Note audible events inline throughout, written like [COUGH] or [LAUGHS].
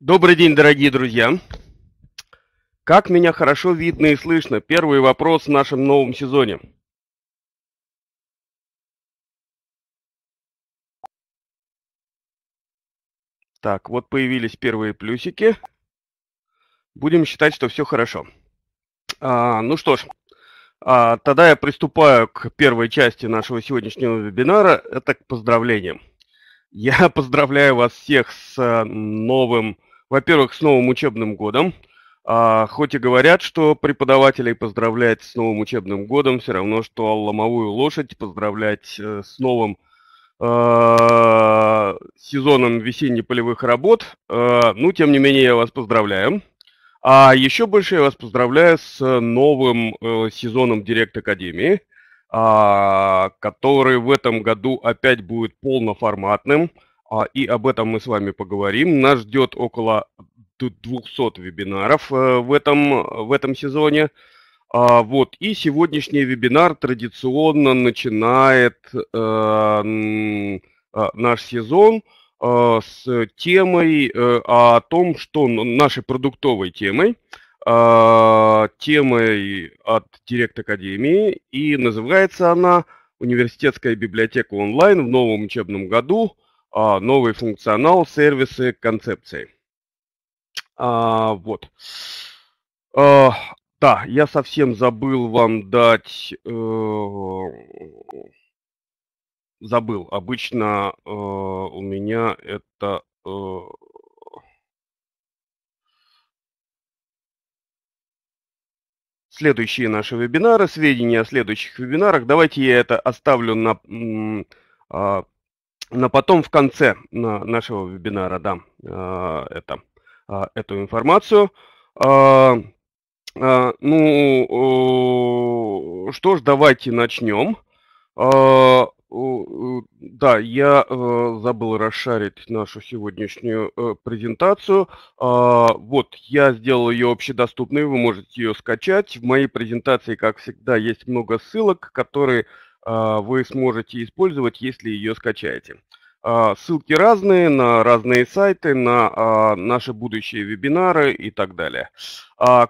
Добрый день, дорогие друзья! Как меня хорошо видно и слышно? Первый вопрос в нашем новом сезоне. Так, вот появились первые плюсики. Будем считать, что все хорошо. А, ну что ж, а, тогда я приступаю к первой части нашего сегодняшнего вебинара. Это к поздравлениям. Я [LAUGHS] поздравляю вас всех с э, новым во-первых, с новым учебным годом. А, хоть и говорят, что преподавателей поздравлять с новым учебным годом, все равно, что ломовую лошадь поздравлять э, с новым э, сезоном весенне-полевых работ. Э, ну, тем не менее, я вас поздравляю. А еще больше я вас поздравляю с э, новым э, сезоном Директ Академии, э, который в этом году опять будет полноформатным – а, и об этом мы с вами поговорим. Нас ждет около 200 вебинаров э, в этом, э, в этом сезоне. А, вот, и сегодняшний вебинар традиционно начинает эм, э, наш сезон с темой о том, что нашей продуктовой темой, темой от Директ Академии, и называется она «Университетская библиотека онлайн в новом учебном году – а, новый функционал, сервисы, концепции. А, вот. А, да, я совсем забыл вам дать... Э, забыл. Обычно э, у меня это... Э, следующие наши вебинары, сведения о следующих вебинарах. Давайте я это оставлю на... А, но потом в конце нашего вебинара дам э, это, э, эту информацию. Э, ну, что ж, давайте начнем. Да, я забыл расшарить нашу сегодняшнюю презентацию. Вот, я сделал ее общедоступной, вы можете ее скачать. В моей презентации, как всегда, есть много ссылок, которые а, вы сможете использовать, если ее скачаете. А, ссылки разные на разные сайты, на а, наши будущие вебинары и так далее.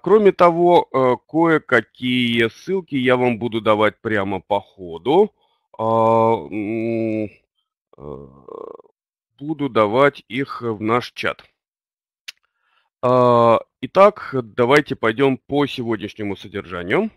Кроме того, э, кое-какие ссылки я вам буду давать прямо по ходу. Э, буду давать их в наш чат. Итак, давайте пойдем по сегодняшнему содержанию.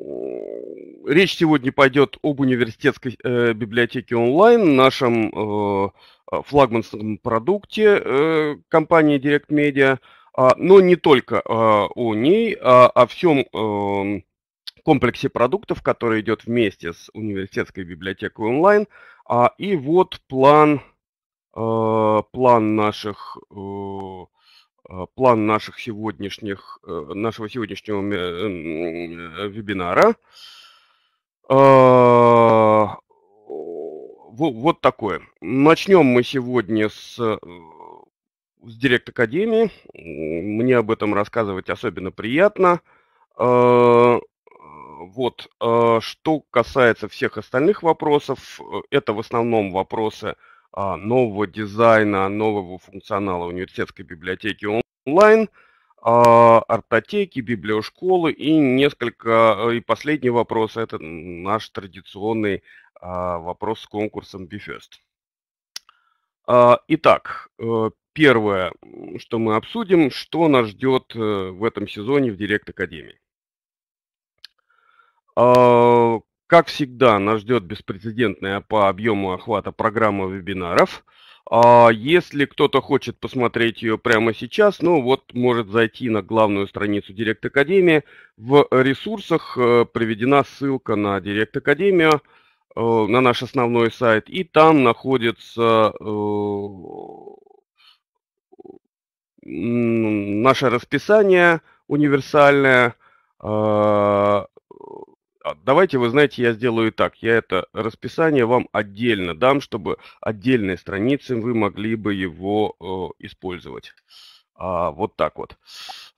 Э, речь сегодня пойдет об университетской э, библиотеке онлайн, нашем э, э, флагманском продукте э, компании Direct Media, а, но не только а, о ней, а о всем э, комплексе продуктов, который идет вместе с университетской библиотекой онлайн. А, и вот план, э, план наших... Э, а, план наших сегодняшних, э, нашего сегодняшнего э, вебинара. А, вот такое. Начнем мы сегодня с, э, с Директ Академии. Мне об этом рассказывать особенно приятно. А, вот, что касается всех остальных вопросов, это в основном вопросы – а, нового дизайна, нового функционала университетской библиотеки онлайн, а, артотеки, библиошколы и несколько, э, и последний вопрос, это наш традиционный а, вопрос с конкурсом BeFirst. Итак, э, первое, что мы обсудим, что нас ждет э, в этом сезоне в Директ Академии. Как всегда, нас ждет беспрецедентная по объему охвата программа вебинаров. А если кто-то хочет посмотреть ее прямо сейчас, ну вот может зайти на главную страницу Директ Академии. В ресурсах э, приведена ссылка на Директ Академию, э, на наш основной сайт, и там находится э, наше расписание универсальное, а, а, давайте, вы знаете, я сделаю так. Я это расписание вам отдельно дам, чтобы отдельной страницей вы могли бы его э, использовать. А, вот так вот.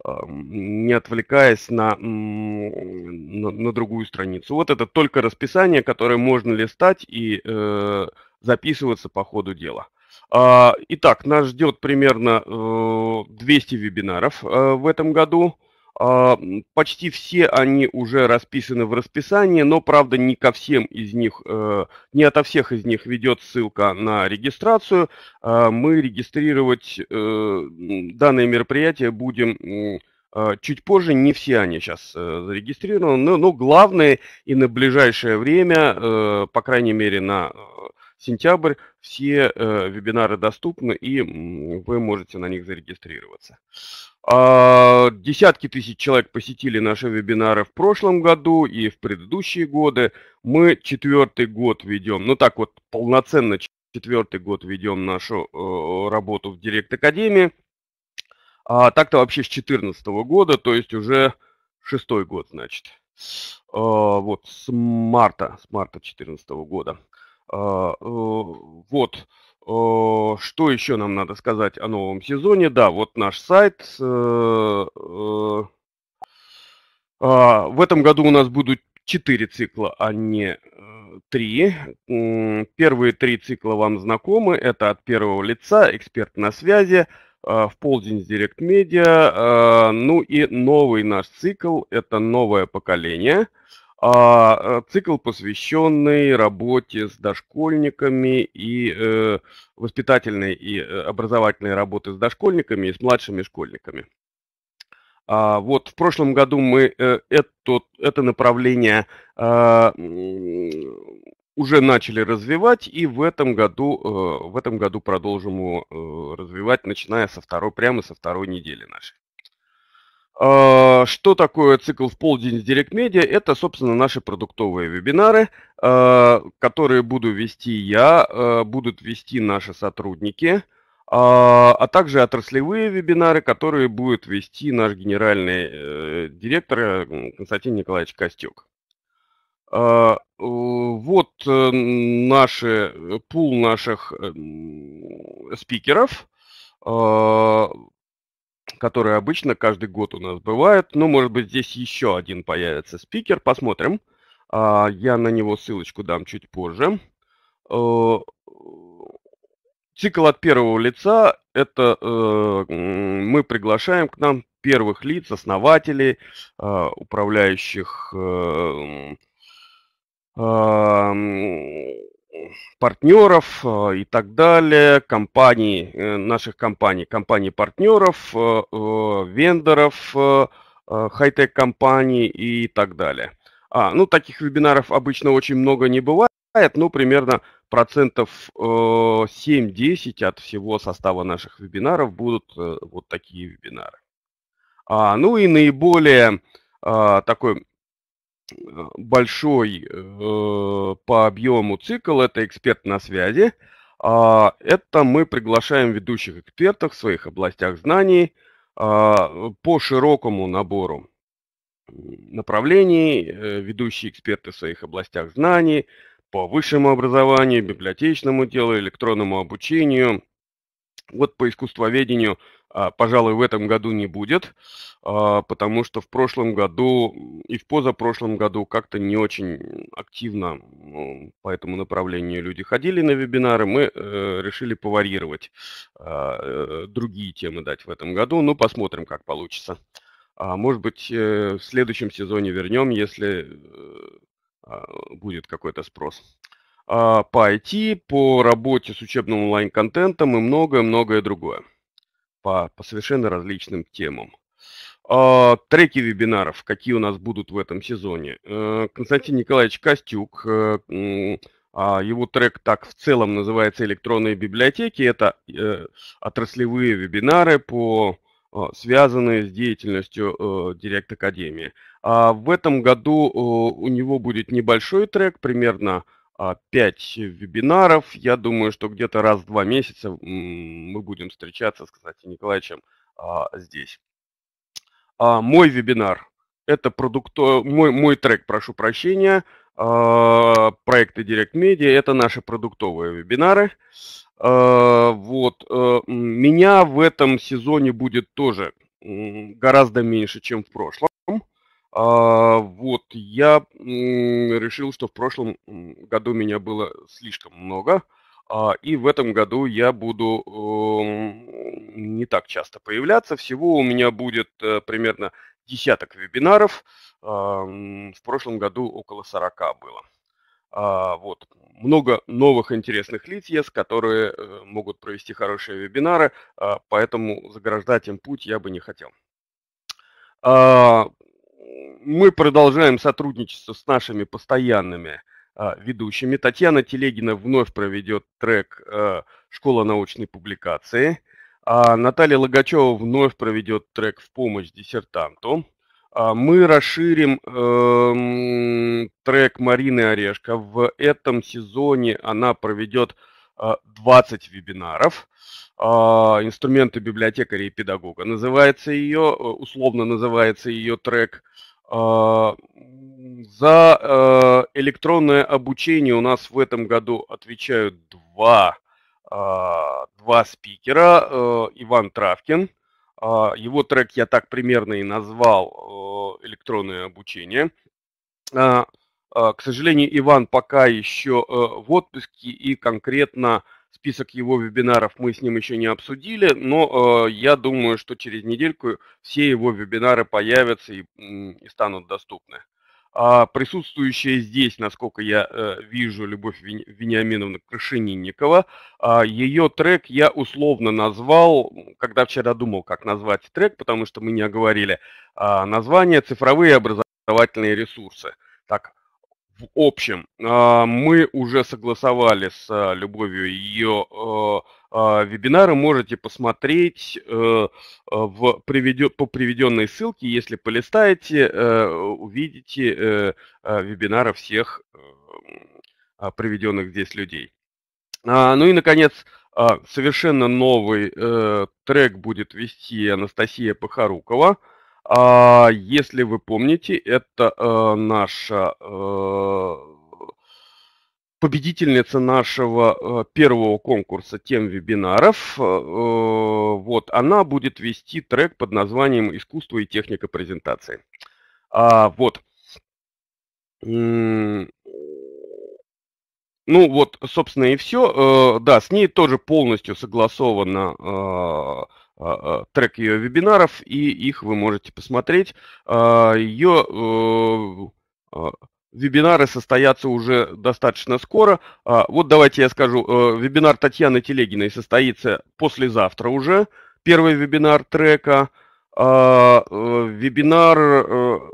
А, не отвлекаясь на, на, на другую страницу. Вот это только расписание, которое можно листать и э, записываться по ходу дела. А, итак, нас ждет примерно э, 200 вебинаров э, в этом году. А, почти все они уже расписаны в расписании, но, правда, не ко всем из них, э, не ото всех из них ведет ссылка на регистрацию. А, мы регистрировать э, данное мероприятие будем а, чуть позже. Не все они сейчас э, зарегистрированы, но, главное и на ближайшее время, по крайней мере, на сентябрь все вебинары доступны, и вы можете на них зарегистрироваться. А, десятки тысяч человек посетили наши вебинары в прошлом году и в предыдущие годы. Мы четвертый год ведем, ну так вот полноценно четвертый год ведем нашу э, работу в Директ Академии. А так-то вообще с 2014 года, то есть уже шестой год, значит. А, вот с марта, с марта 2014 года. А, э, вот. Э, что еще нам надо сказать о новом сезоне? Да, вот наш сайт. Э, э, а, в этом году у нас будут четыре цикла, а не три. Первые три цикла вам знакомы. Это от первого лица, эксперт на связи, в полдень с Директ Медиа. Ну и новый наш цикл – это новое поколение – а э, цикл, посвященный работе с дошкольниками и э, воспитательной и э, образовательной работы с дошкольниками и с младшими школьниками. А вот в прошлом году мы э, это, это направление э, уже начали развивать, и в этом году, э, в этом году продолжим его э, развивать, начиная со второй, прямо со второй недели нашей. А, что такое цикл в полдень с Директмедиа? Это, собственно, наши продуктовые вебинары, а, которые буду вести я, а, будут вести наши сотрудники, а также отраслевые вебинары, которые будет вести наш генеральный э, директор э, Константин Николаевич Костюк. Э, вот наши, пул наших эм, спикеров – которые обычно каждый год у нас бывают. Ну, может быть, здесь еще один появится спикер, посмотрим. А, я на него ссылочку дам чуть позже. Э, цикл от первого лица – это э, мы приглашаем к нам первых лиц, основателей, э, управляющих партнеров э, и так далее, компаний, э, наших компаний, компаний-партнеров, э, вендоров, хай-тек компаний и так далее. А, ну, таких вебинаров обычно очень много не бывает, ну, примерно процентов 7-10 от всего состава наших вебинаров будут вот такие вебинары. А, ну и наиболее а, такой Э, большой э, по объему цикл это эксперт на связи. А, это мы приглашаем ведущих экспертов в своих областях знаний а, по широкому набору направлений, э, ведущие эксперты в своих областях знаний, по высшему образованию, библиотечному делу, электронному обучению, вот по искусствоведению, а, пожалуй, в этом году не будет, а, потому что в прошлом году и в позапрошлом году как-то не очень активно по этому направлению люди ходили на вебинары. Мы э, решили поварьировать, а, э, другие темы дать в этом году. Ну, посмотрим, как получится. Может быть, э, в следующем сезоне вернем, если будет какой-то спрос. А, по IT, по работе с учебным онлайн-контентом и многое-многое другое по, по совершенно различным темам. А, треки вебинаров, какие у нас будут в этом сезоне. Э, Константин Николаевич Костюк, э, а его трек так в целом называется «Электронные библиотеки». Это э, отраслевые вебинары, по, связанные с деятельностью Директ Академии. В этом году у него будет небольшой трек, примерно 5 а, вебинаров. Я думаю, что где-то раз в два месяца мы будем встречаться с Константином Николаевичем а, здесь. А, мой вебинар – это продукт, мой, мой трек, прошу прощения, проекты Direct Media – это наши продуктовые вебинары. Вот. Э, меня в этом сезоне будет тоже гораздо меньше, чем в прошлом. А, вот, я решил, что в прошлом году меня было слишком много, а, и в этом году я буду э, не так часто появляться. Всего у меня будет э, примерно десяток вебинаров. Э, в прошлом году около 40 было. А, вот. Много новых интересных лиц есть, которые э, могут провести хорошие вебинары, э, поэтому заграждать им путь я бы не хотел. А, мы продолжаем сотрудничество с нашими постоянными а, ведущими. Татьяна Телегина вновь проведет трек а, «Школа научной публикации». А Наталья Логачева вновь проведет трек в помощь диссертанту. А мы расширим э, трек Марины Орешко. В этом сезоне она проведет э, а, 20 вебинаров. Э, инструменты библиотекаря и педагога называется ее, э, условно называется ее трек. Э, а, за а, электронное обучение у нас в этом году отвечают два, а, два спикера. Иван Травкин. Его трек я так примерно и назвал «Электронное обучение». К сожалению, Иван пока еще в отпуске и конкретно Список его вебинаров мы с ним еще не обсудили, но э, я думаю, что через недельку все его вебинары появятся и, и станут доступны. А присутствующая здесь, насколько я э, вижу, Любовь Вениаминовна Крышининникова, э, а ее трек я условно назвал, когда вчера думал, как назвать трек, потому что мы не оговорили, э, название «Цифровые образовательные ресурсы». Так, в общем, а, мы уже согласовали с Любовью ее э, а, вебинары. Можете посмотреть э, по приведенной ссылке. Если полистаете, э, увидите вебинары всех а, приведенных здесь людей. Ну и, наконец, совершенно новый трек будет вести Анастасия Похорукова – а Если вы помните, это э, наша э, победительница нашего э, первого конкурса тем вебинаров. Вот, она будет вести трек под названием «Искусство и техника презентации». А Вот. Ну вот, собственно, и все. Да, с ней тоже полностью согласовано а, а, трек ее вебинаров, и их вы можете посмотреть. А, ее э, вебинары состоятся уже достаточно скоро. Вот давайте я скажу, э, вебинар Татьяны Телегиной состоится послезавтра уже, первый вебинар трека. Э, вебинар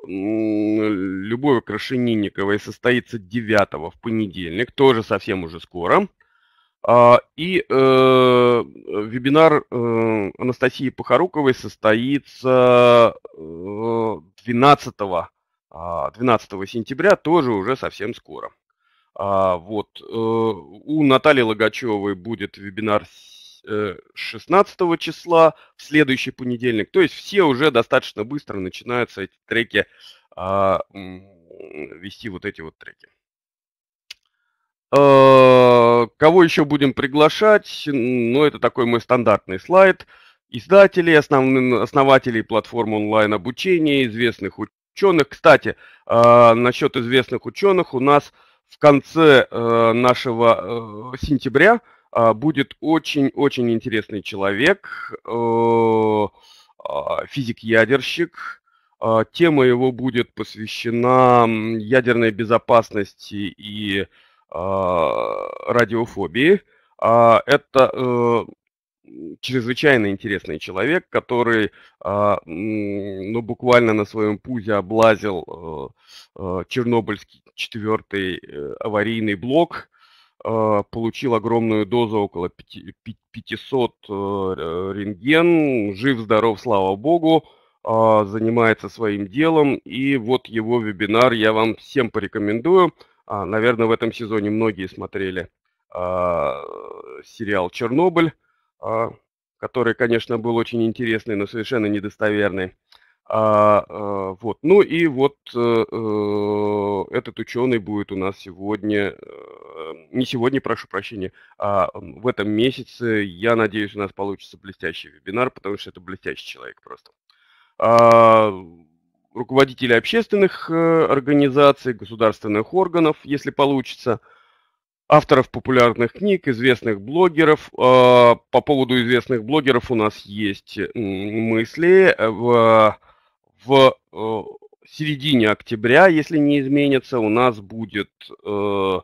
Любови Крашенинниковой состоится 9 в понедельник, тоже совсем уже скоро. А, и э, вебинар э, Анастасии Похоруковой состоится 12, э, 12 а, сентября, тоже уже совсем скоро. А, вот. Э, у Натальи Логачевой будет вебинар 16 э, числа в следующий понедельник. То есть все уже достаточно быстро начинаются эти треки, а, вести вот эти вот треки. Э, кого еще будем приглашать? Ну, это такой мой стандартный слайд. Издатели, основ... основателей платформ онлайн-обучения, известных ученых. Кстати, э, насчет известных ученых у нас в конце э, нашего сентября будет очень-очень интересный человек, а, физик-ядерщик. Тема его будет посвящена ядерной безопасности и а, радиофобии. А, это э, чрезвычайно интересный человек, который а, ну, буквально на своем пузе облазил э, э, Чернобыльский четвертый аварийный блок, получил огромную дозу, около 500 рентген, жив-здоров, слава богу, занимается своим делом. И вот его вебинар я вам всем порекомендую. А, Наверное, в этом сезоне многие смотрели а, сериал «Чернобыль», а, который, конечно, был очень интересный, но совершенно недостоверный. А, а, вот. Ну и вот э, э этот ученый будет у нас сегодня, э, не сегодня, прошу прощения, а в этом месяце, я надеюсь, у нас получится блестящий вебинар, потому что это блестящий человек просто. А, руководителей общественных э, организаций, государственных органов, если получится, авторов популярных книг, известных блогеров. А, по поводу известных блогеров у нас есть мысли. Э, в, в э, середине октября, если не изменится, у нас будет а,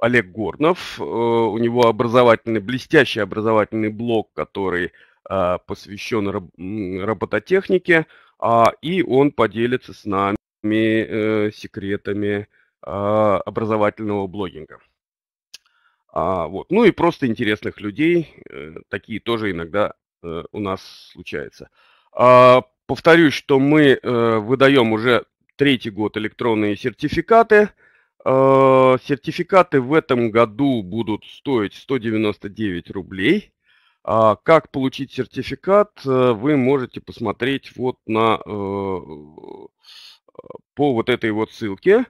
Олег Горнов. У него образовательный, блестящий образовательный блог, который а, посвящен работотехнике а, и он поделится с нами э, секретами э, образовательного блогинга. А, вот. Ну и просто интересных людей, э, такие тоже иногда э, у нас случается. А, повторюсь, что мы э, выдаем уже третий год электронные сертификаты. Э, сертификаты в этом году будут стоить 199 рублей. А как получить сертификат, э, вы можете посмотреть вот на, э, по вот этой вот ссылке.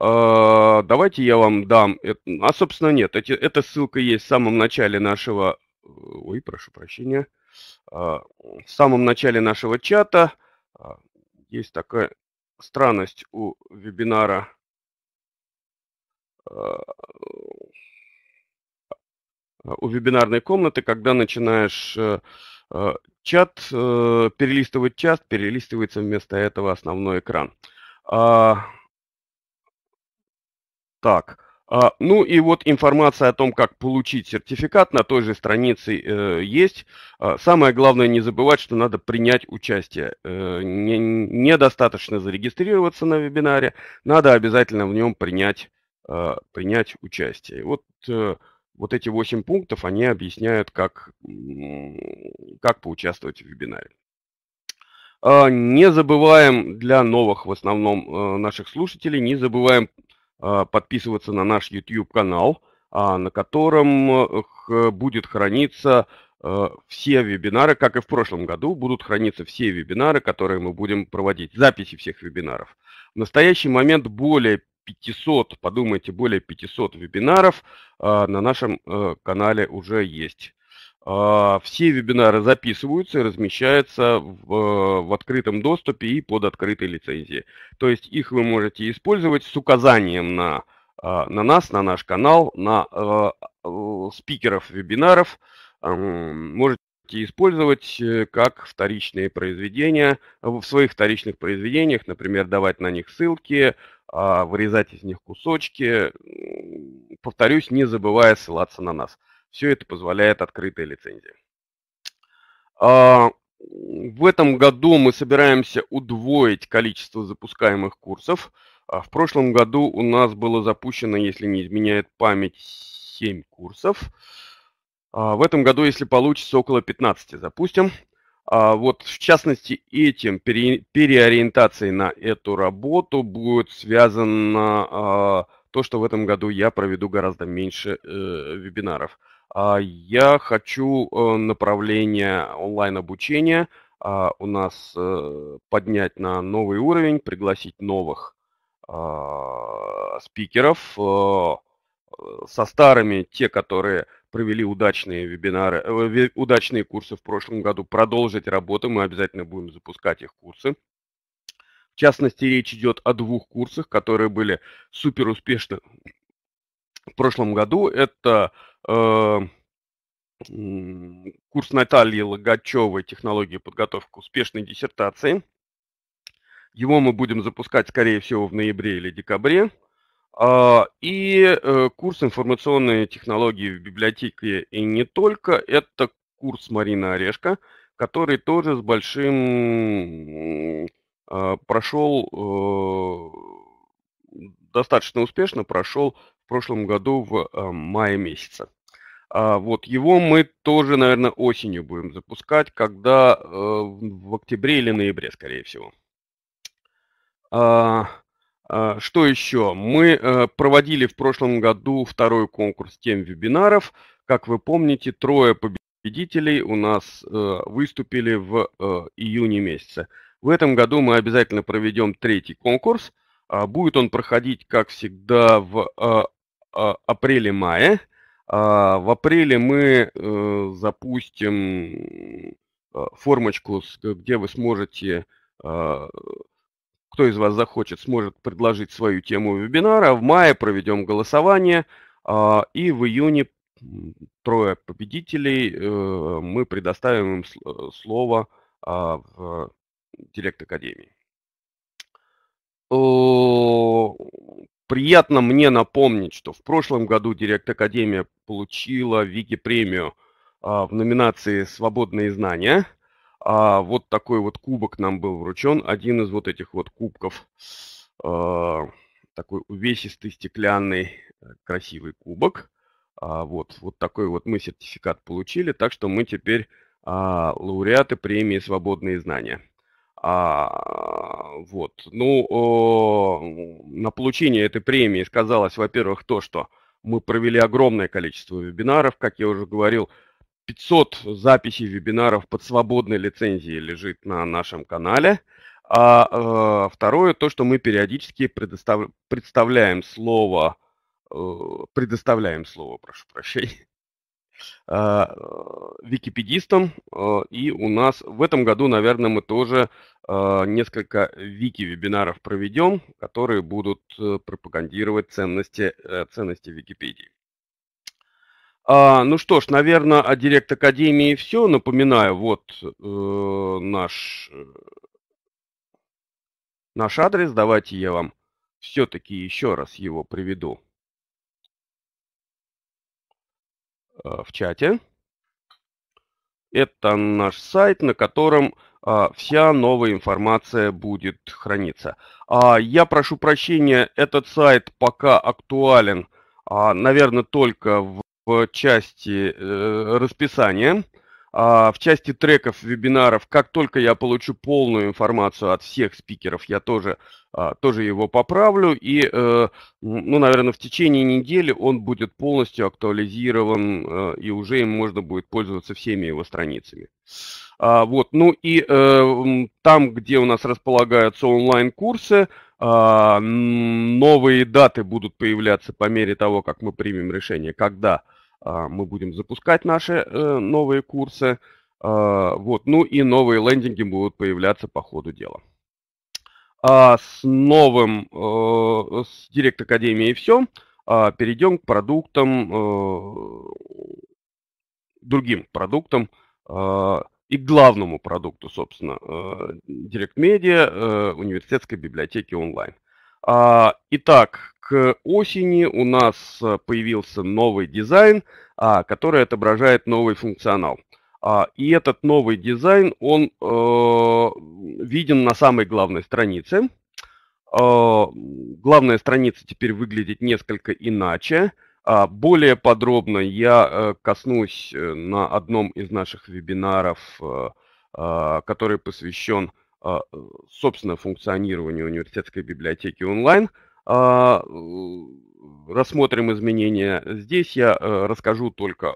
А, давайте я вам дам... А, собственно, нет, эти, эта ссылка есть в самом начале нашего... Ой, прошу прощения. А, в самом начале нашего чата а, есть такая странность у вебинара Э, у вебинарной комнаты, когда начинаешь э, э, чат, перелистывать чат, перелистывается вместо этого основной экран. А, так, а, ну и вот информация о том, как получить сертификат на той же странице есть. А, самое главное не забывать, что надо принять участие. не, недостаточно зарегистрироваться на вебинаре, надо обязательно в нем принять, принять участие. Вот вот эти 8 пунктов, они объясняют, как, как поучаствовать в вебинаре. А, не забываем для новых в основном э, наших слушателей, не забываем а, подписываться на наш YouTube-канал, а, на котором будет храниться э, все вебинары, как и в прошлом году, будут храниться все вебинары, которые мы будем проводить, записи всех вебинаров. В настоящий момент более 500, подумайте, более 500 вебинаров а, на нашем э, канале уже есть. А, все вебинары записываются и размещаются в, э, в открытом доступе и под открытой лицензией. То есть их вы можете использовать с указанием на, а, на нас, на наш канал, на э, спикеров вебинаров. Можете использовать как вторичные произведения, в своих вторичных произведениях, например, давать на них ссылки, а, вырезать из них кусочки. Повторюсь, не забывая ссылаться на нас. Все это позволяет открытая лицензия. А, в этом году мы собираемся удвоить количество запускаемых курсов. А в прошлом году у нас было запущено, если не изменяет память, 7 курсов. В этом году, если получится, около 15 запустим. А вот, в частности, этим пере, переориентацией на эту работу будет связано а, то, что в этом году я проведу гораздо меньше э, вебинаров. А я хочу э, направление онлайн-обучения у нас э, поднять на новый уровень, пригласить новых спикеров со старыми, те, которые провели удачные вебинары, э, удачные курсы в прошлом году, продолжить работу, мы обязательно будем запускать их курсы. В частности, речь идет о двух курсах, которые были супер успешны в прошлом году. Это э, курс Натальи Логачевой «Технологии подготовки к успешной диссертации». Его мы будем запускать, скорее всего, в ноябре или декабре. А, и э, курс информационные технологии в библиотеке и не только. Это курс Марина Орешка, который тоже с большим а, прошел э, достаточно успешно прошел в прошлом году в э, мае месяце. А, вот его мы тоже, наверное, осенью будем запускать, когда в октябре или ноябре, скорее всего. А, что еще? Мы э, проводили в прошлом году второй конкурс тем вебинаров. Как вы помните, трое победителей у нас э, выступили в э, июне месяце. В этом году мы обязательно проведем третий конкурс. А, будет он проходить, как всегда, в а, апреле-мае. В апреле мы запустим формочку, где вы сможете кто из вас захочет, сможет предложить свою тему вебинара. В мае проведем голосование, а, и в июне трое победителей э, мы предоставим им э, слово а, в Директ Академии. Приятно мне напомнить, что в прошлом году Директ Академия получила Вики-премию а, в номинации «Свободные знания». А вот такой вот кубок нам был вручен, один из вот этих вот кубков, а, такой увесистый стеклянный э, красивый кубок. А вот, вот такой вот мы сертификат получили, так что мы теперь а, лауреаты премии «Свободные знания». А, вот. Ну, о, на получение этой премии сказалось, во-первых, то, что мы провели огромное количество вебинаров, как я уже говорил, 500 записей вебинаров под свободной лицензией лежит на нашем канале. А э, второе, то, что мы периодически предостав... представляем слово, э, предоставляем слово, прошу прощения, э, википедистом. И у нас в этом году, наверное, мы тоже несколько вики-вебинаров проведем, которые будут пропагандировать ценности, ценности Википедии. А, ну что ж, наверное, о Директ Академии все. Напоминаю, вот э, наш, э, наш адрес. Давайте я вам все-таки еще раз его приведу э, в чате. Это наш сайт, на котором э, вся новая информация будет храниться. А, я прошу прощения, этот сайт пока актуален, а, наверное, только в в части э, расписания, а в части треков, вебинаров. Как только я получу полную информацию от всех спикеров, я тоже, а, тоже его поправлю. И, э, ну, наверное, в течение недели он будет полностью актуализирован, э, и уже им можно будет пользоваться всеми его страницами. А, вот, ну и э, там, где у нас располагаются онлайн-курсы, а, новые даты будут появляться по мере того, как мы примем решение, когда а, мы будем запускать наши э, новые курсы. А, вот, ну и новые лендинги будут появляться по ходу дела. А, с новым, э, с Директ академией все. Перейдем к продуктам, э, другим продуктам и главному продукту, собственно, Директ Медиа, университетской библиотеки онлайн. Итак, к осени у нас а, появился новый дизайн, а, который отображает новый функционал. А, и этот новый дизайн, он э, виден на самой главной странице. Главная страница теперь выглядит несколько иначе. Более подробно я э, коснусь э, на одном из наших вебинаров, который посвящен собственно функционированию университетской библиотеки онлайн – а, рассмотрим изменения. Здесь я э, расскажу только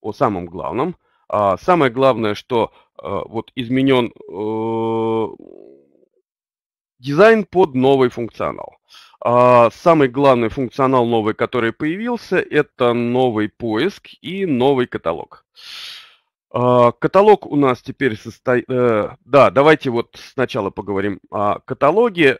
о самом главном. А, самое главное, что а, вот изменен э, дизайн под новый функционал. Самый главный функционал новый, который появился, это новый поиск и новый каталог. Каталог у нас теперь состоит... Э, да, давайте вот сначала поговорим о каталоге.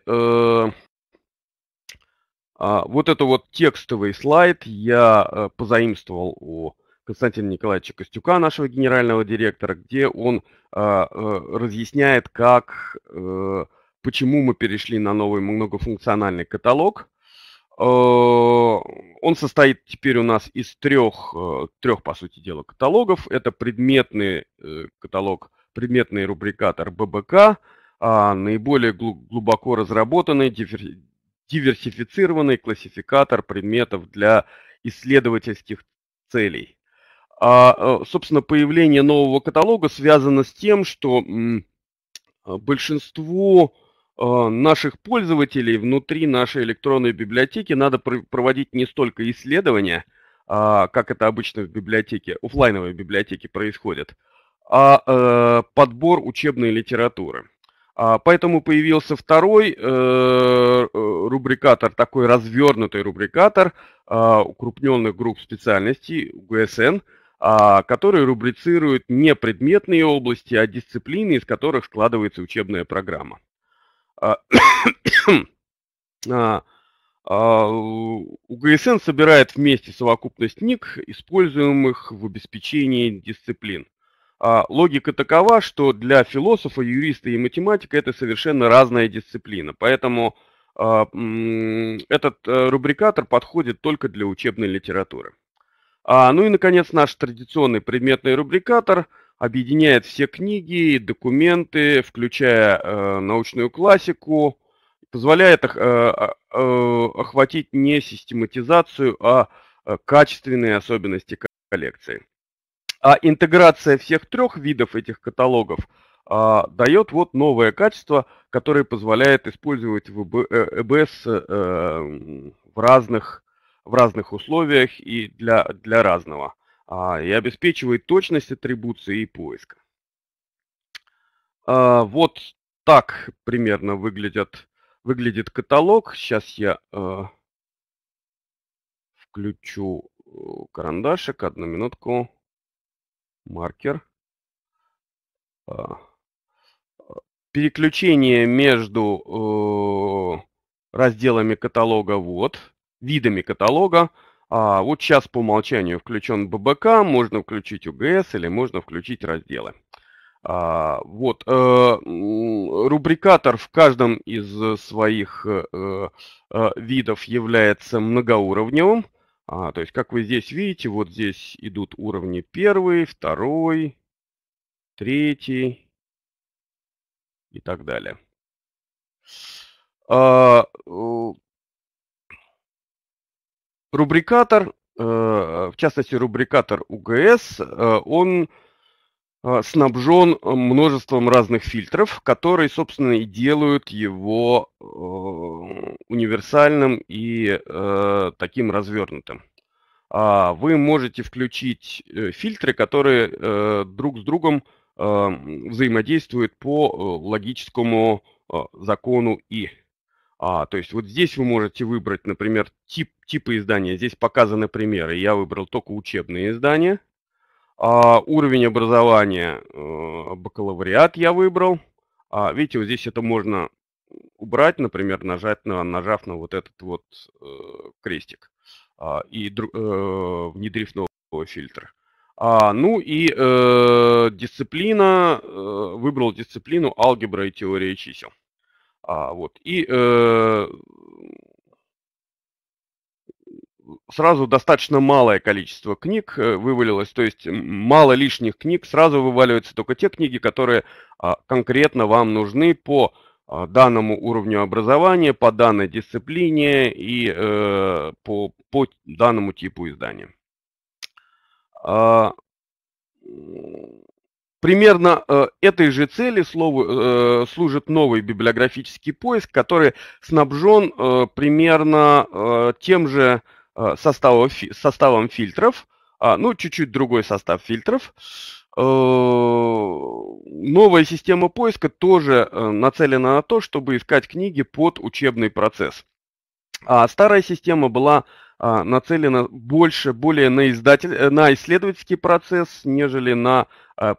А, вот это вот текстовый слайд я э, позаимствовал у Константина Николаевича Костюка, нашего генерального директора, где он а, э, разъясняет, как, э, почему мы перешли на новый многофункциональный каталог. Он состоит теперь у нас из трех, трех, по сути дела, каталогов. Это предметный каталог, предметный рубрикатор ББК, а наиболее глубоко разработанный, диверсифицированный классификатор предметов для исследовательских целей. А, э, собственно, появление нового каталога связано с тем, что а, большинство э, наших пользователей внутри нашей электронной библиотеки надо проводить не столько исследования, а, как это обычно в библиотеке, офлайновой библиотеке происходит, а э, подбор учебной литературы. А, поэтому появился второй э, э, рубрикатор, такой развернутый рубрикатор а, укрупненных групп специальностей ГСН, а, который рубрицирует не предметные области, а дисциплины, из которых складывается учебная программа. [COUGHS] УГСН собирает вместе совокупность НИК, используемых в обеспечении дисциплин. А логика такова, что для философа, юриста и математика это совершенно разная дисциплина. Поэтому а, этот э, рубрикатор подходит только для учебной литературы. А, ну и, наконец, наш традиционный предметный рубрикатор объединяет все книги, документы, включая э, научную классику, позволяет э, охватить не систематизацию, а качественные особенности коллекции а интеграция всех трех видов этих каталогов а, дает вот новое качество, которое позволяет использовать ВБ, э, э, в разных в разных условиях и для, для разного, а, и обеспечивает точность атрибуции и поиска. А, вот так примерно выглядят, выглядит каталог. Сейчас я э, включу э, карандашик, одну минутку маркер. А, а, переключение между э, разделами каталога вот, видами каталога. А вот сейчас по умолчанию включен ББК, можно включить УГС или можно включить разделы. А, вот, э, рубрикатор в каждом из своих э, э, видов является многоуровневым. А, то есть, как вы здесь видите, вот здесь идут уровни первый, второй, третий и так далее. А, рубрикатор, э, в частности, рубрикатор УГС, э, он Э, снабжен э, множеством разных фильтров, которые, собственно, и делают его э, универсальным и таким развернутым. А вы можете включить фильтры, которые друг с другом взаимодействуют по логическому закону И. А, то есть вот здесь вы можете выбрать, например, тип, типы издания. Здесь показаны примеры. Я выбрал только учебные издания. А, уровень образования э, бакалавриат я выбрал. А, видите, вот здесь это можно убрать, например, нажать на, нажав на вот этот вот э, крестик а, и э, внедрив новый фильтр. А, ну и э, дисциплина, э, выбрал дисциплину алгебра и теория чисел. А, вот. И э, сразу достаточно малое количество книг э, вывалилось, то есть мало лишних книг, сразу вываливаются только те книги, которые а, конкретно вам нужны по а, данному уровню образования, по данной дисциплине и э, по, по данному типу издания. А, примерно э, этой же цели служит новый библиографический поиск, который снабжен примерно тем же а, состава, составом фильтров, а, ну, чуть-чуть другой состав фильтров. Э, новая система поиска тоже э, нацелена на то, чтобы искать книги под учебный процесс. А старая система была а, нацелена больше, более на, издатель, э, на исследовательский процесс, нежели на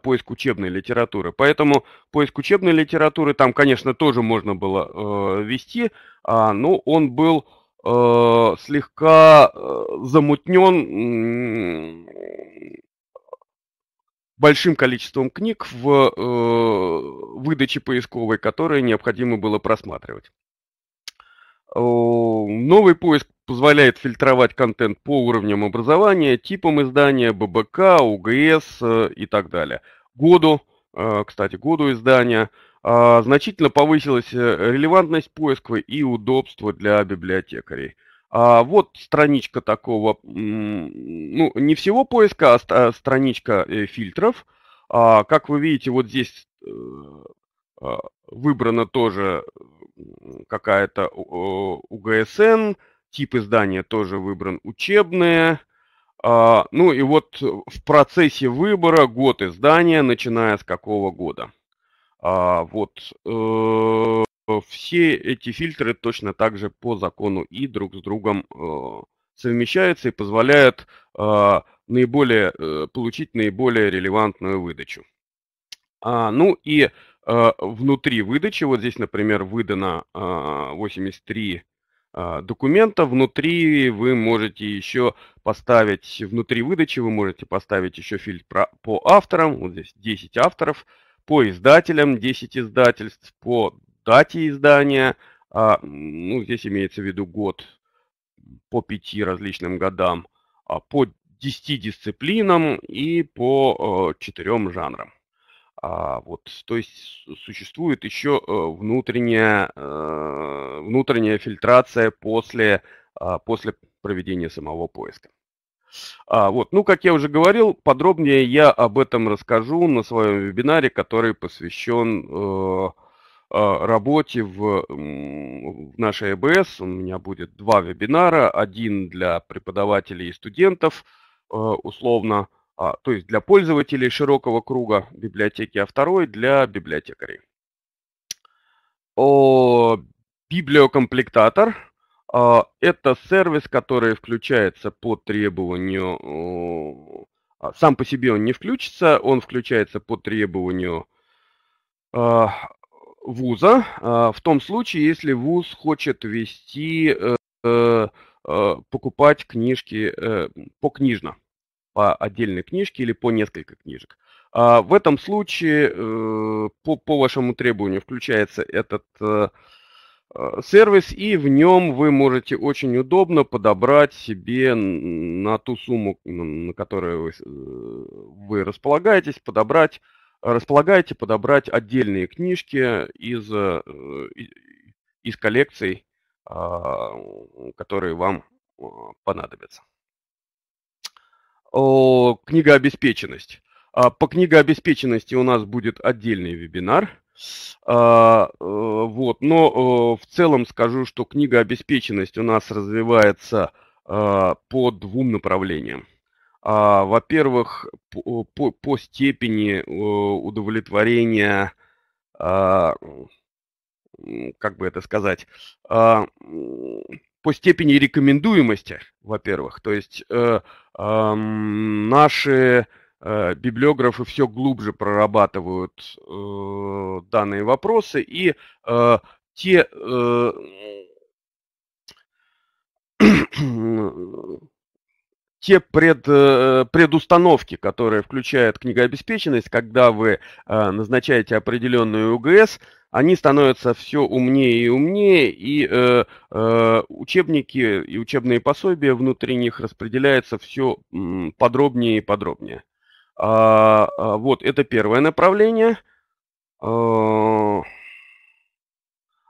поиск учебной литературы. Поэтому поиск учебной литературы там, конечно, тоже можно было вести, но он был э, слегка э, замутнен э, большим количеством книг в э, выдаче поисковой, которые необходимо было просматривать. новый поиск позволяет фильтровать контент по уровням образования, типам издания, ББК, УГС э, и так далее. Году, э, кстати, году издания – а, значительно повысилась э, релевантность поиска и удобство для библиотекарей. А вот страничка такого, ну, не всего поиска, а страничка э, фильтров. А, как вы видите, вот здесь э, а, выбрана тоже какая-то УГСН, тип издания тоже выбран учебное. А, ну и вот в процессе выбора год издания, начиная с какого года. А, вот э, все эти фильтры точно так же по закону и друг с другом э, совмещаются и позволяют э, наиболее, э, получить наиболее релевантную выдачу. А, ну и э, внутри выдачи, вот здесь, например, выдано э, а, 83 а, документа, внутри вы можете еще поставить, внутри выдачи вы можете поставить еще фильтр по авторам, вот здесь 10 авторов, по издателям 10 издательств, по дате издания, а, ну, здесь имеется в виду год по пяти различным годам, а, по 10 дисциплинам и по э, четырем жанрам. А, вот, то есть существует еще э, внутренняя, э, внутренняя фильтрация после, а, после проведения самого поиска. А, вот, ну, как я уже говорил, подробнее я об этом расскажу на своем вебинаре, который посвящен э, а, работе в, в нашей ЭБС. У меня будет два вебинара. Один для преподавателей и студентов, э, условно, а, то есть для пользователей широкого круга библиотеки, а второй для библиотекарей. О, библиокомплектатор – а, это сервис, который включается по требованию, а, сам по себе он не включится, он включается по требованию а, вуза, в том случае, если вуз хочет вести, э, э, покупать книжки э, по книжно, по отдельной книжке или по несколько книжек. В этом случае по, по вашему требованию включается этот сервис, Э, сервис, и в нем вы можете очень удобно подобрать себе на ту сумму, на которую э, вы располагаетесь, подобрать, располагаете подобрать отдельные книжки из, э, из коллекций, а, которые вам понадобятся. Книга обеспеченность. А, по книгообеспеченности у нас будет отдельный вебинар – а, э, вот. Но э, в целом скажу, что книга «Обеспеченность» у нас развивается а, по двум направлениям. А, во-первых, по, по, по степени э, удовлетворения, как бы это сказать, по степени рекомендуемости, во-первых. То есть наши Э, библиографы все глубже прорабатывают э, данные вопросы, и э, те э, те пред, э, предустановки, которые включает книгообеспеченность, когда вы э, назначаете определенную УГС, они становятся все умнее и умнее, и э, э, учебники и учебные пособия внутри них распределяются все подробнее и подробнее. А, а, вот, это первое направление. А,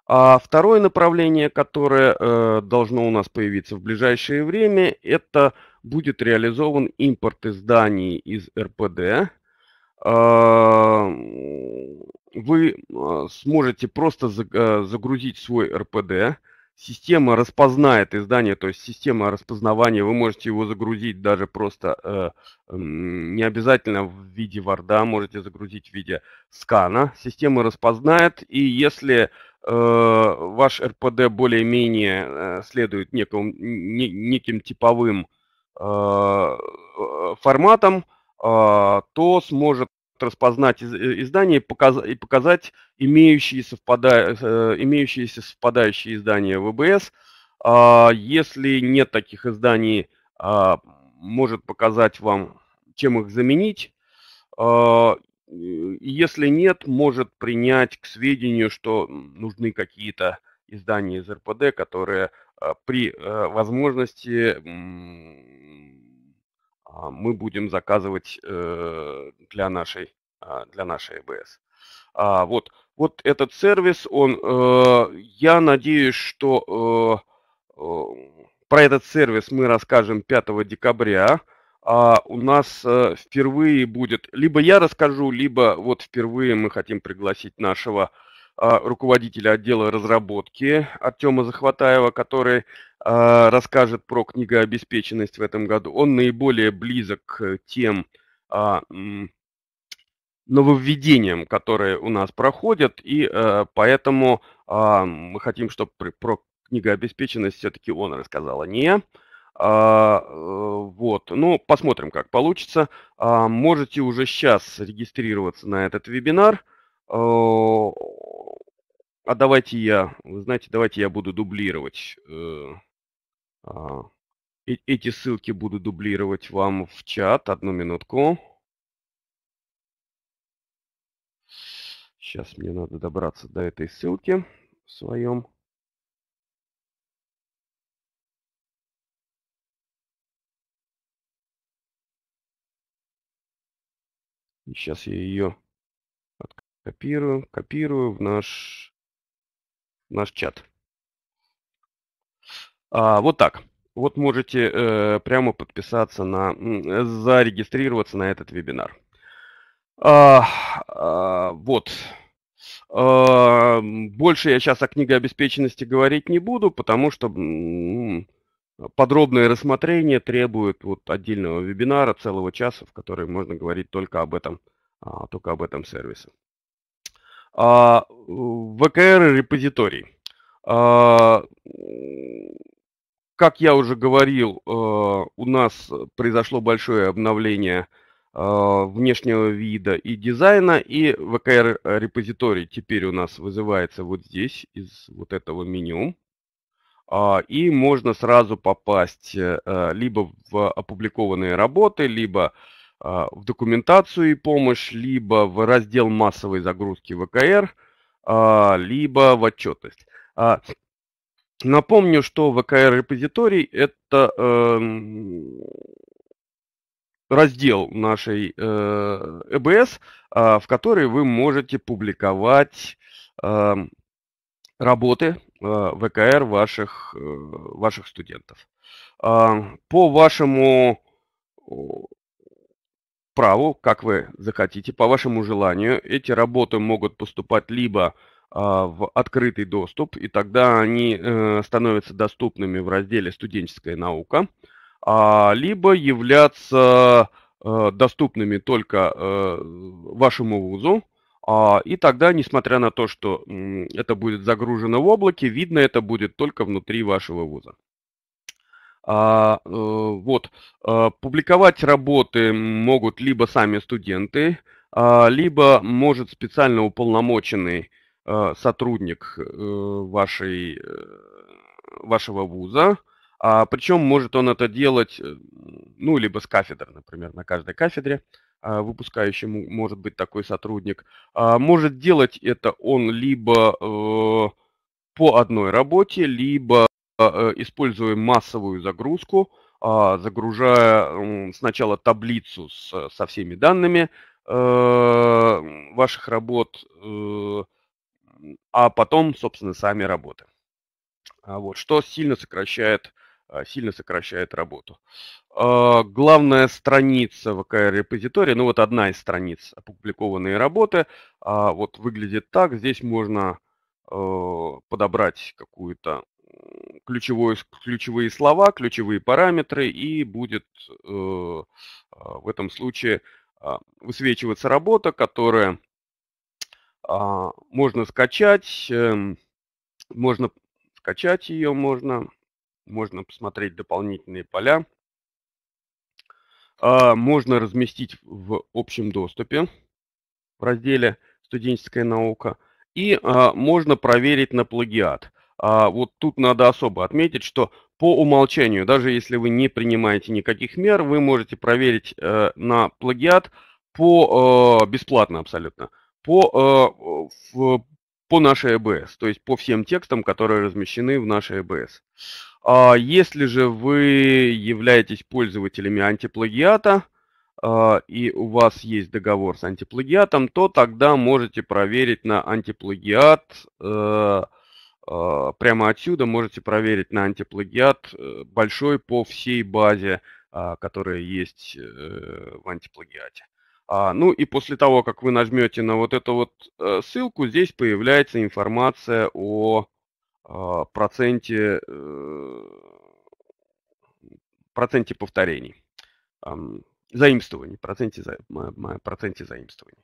а, второе направление, которое э, должно у нас появиться в ближайшее время, это будет реализован импорт изданий из РПД. Э, вы сможете просто э, загрузить свой РПД, система распознает издание, то есть система распознавания, вы можете его загрузить даже просто э, э, не обязательно в виде варда, можете загрузить в виде скана. Система распознает, и если э, ваш РПД более-менее э, следует некому, не, неким типовым э, э форматам, э, то сможет распознать из, э, издание и, и показать имеющие совпада, э, имеющиеся совпадающие издания ВБС. А, если нет таких изданий, а, может показать вам, чем их заменить. А, если нет, может принять к сведению, что нужны какие-то издания из РПД, которые при э, возможности а, мы будем заказывать э, для нашей, а, для нашей ЭБС. А, вот, вот этот сервис, он, э, я надеюсь, что э, про этот сервис мы расскажем 5 декабря. А у нас впервые будет, либо я расскажу, либо вот впервые мы хотим пригласить нашего а, руководителя отдела разработки Артема Захватаева, который а, расскажет про книгообеспеченность в этом году. Он наиболее близок к тем а, нововведениям, которые у нас проходят, и э, поэтому мы хотим, чтобы про книгообеспеченность все-таки он рассказал, а не я. Э, вот, ну, посмотрим, как получится. можете уже сейчас регистрироваться на этот вебинар. Э, а давайте я, вы знаете, давайте я буду дублировать. Э, а, эти ссылки буду дублировать вам в чат. Одну минутку. Сейчас мне надо добраться до этой ссылки в своем. сейчас я ее Копирую, копирую в наш, наш чат. А, вот так. Вот можете э, прямо подписаться на, зарегистрироваться на этот вебинар. А, а, вот. А, больше я сейчас о книгообеспеченности говорить не буду, потому что подробное рассмотрение требует вот отдельного вебинара целого часа, в который можно говорить только об этом, а, только об этом сервисе. VKR а, репозиторий. А, как я уже говорил, а, у нас произошло большое обновление внешнего вида и дизайна, и VKR репозиторий теперь у нас вызывается вот здесь, из вот этого меню. И можно сразу попасть э, либо в опубликованные работы, либо а, в документацию и помощь, либо в раздел массовой загрузки ВКР, а, либо в отчетность. А, напомню, что ВКР-репозиторий – это эм, раздел нашей ЭБС, э в который вы можете публиковать эм, работы э, ВКР ваших, э, ваших студентов. По вашему праву, как вы захотите, по вашему желанию. Эти работы могут поступать либо а, в открытый доступ, и тогда они э, становятся доступными в разделе «Студенческая наука», а, либо являться э, доступными только э, вашему вузу, а, и тогда, несмотря на то, что это будет загружено в облаке, видно это будет только внутри вашего вуза. А, э, вот, а, публиковать работы могут либо сами студенты, а, либо может специально уполномоченный а, сотрудник э, вашей, э, вашего вуза, а, причем может он это делать, ну, либо с кафедры, например, на каждой кафедре выпускающему может быть такой сотрудник. может делать это он либо по одной работе, либо Э, используем массовую загрузку, а, загружая сначала таблицу с, э, со всеми данными э, ваших работ, а потом, собственно, сами работы. А вот, что сильно сокращает, сильно сокращает работу. А, главная страница ВКР-репозитория, ну вот одна из страниц опубликованные работы, вот выглядит так. Здесь можно подобрать какую-то ключевое, ключевые слова, ключевые параметры, и будет э, а, в этом случае э, высвечиваться работа, которая э, можно скачать, э, можно скачать ее, можно, можно посмотреть дополнительные поля, э, можно разместить в общем доступе в разделе «Студенческая наука», и э, можно проверить на плагиат. А вот тут надо особо отметить, что по умолчанию, даже если вы не принимаете никаких мер, вы можете проверить э, на плагиат по э, бесплатно абсолютно по э, в, по нашей ЭБС, то есть по всем текстам, которые размещены в нашей ЭБС. А если же вы являетесь пользователями антиплагиата э, и у вас есть договор с антиплагиатом, то тогда можете проверить на антиплагиат э, а, прямо отсюда можете проверить на антиплагиат э, большой по всей базе, а, которая есть э, в антиплагиате. А, ну и после того, как вы нажмете на вот эту вот э, ссылку, здесь появляется информация о проценте, проценте повторений. Заимствований, проценте, проценте заимствований.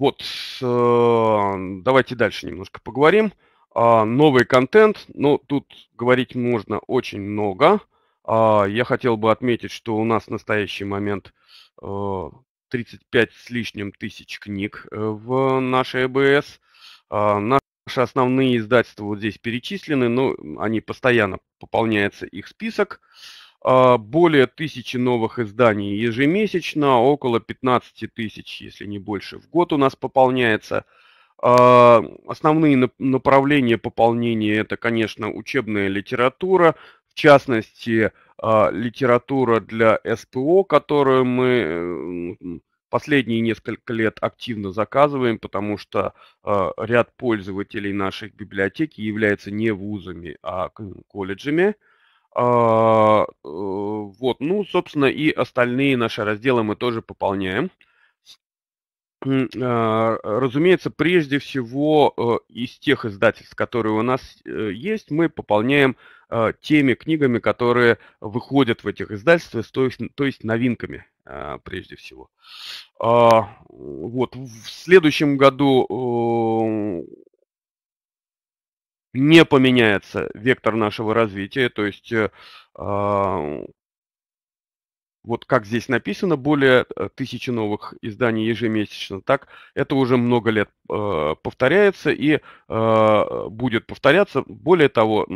Вот, э, давайте дальше немножко поговорим. А, новый контент, ну, тут говорить можно очень много. А, я хотел бы отметить, что у нас в настоящий момент 35 э, с лишним тысяч книг э, в нашей ЭБС. А, наши основные издательства вот здесь перечислены, но они постоянно пополняется их список. А, более тысячи новых изданий ежемесячно, около 15 тысяч, если не больше, в год у нас пополняется. А, основные направления пополнения – это, конечно, учебная литература, в частности, а, литература для СПО, которую мы э, последние несколько лет активно заказываем, потому что ряд пользователей наших библиотеки является не вузами, а колледжами – а, э, вот, ну, собственно, и остальные наши разделы мы тоже пополняем. А, разумеется, прежде всего э, из тех издательств, которые у нас э, есть, мы пополняем теми книгами, которые выходят в этих издательствах, то есть, то есть новинками а, прежде всего. Вот, в следующем году не поменяется вектор нашего развития, то есть э, а, вот как здесь написано, более э, тысячи новых изданий ежемесячно. Так это уже много лет э, повторяется и э, будет повторяться. Более того,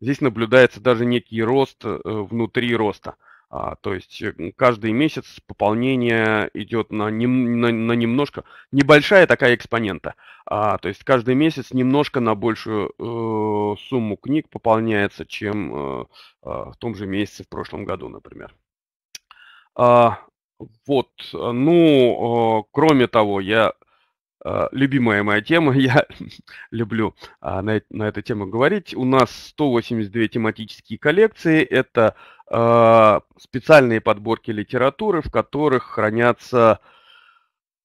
здесь наблюдается даже некий рост э, внутри роста. Э, а, то есть э, каждый месяц пополнение идет на, нем, на, на немножко, небольшая такая экспонента. А, то есть каждый месяц немножко на большую э, сумму книг пополняется, чем э, э, в том же месяце в прошлом году, например. А, вот, э, ну, э, кроме того, я э, любимая моя тема, [LAUGHS] я люблю на, на эту тему говорить. У нас 182 тематические коллекции, это а, специальные подборки литературы, в которых хранятся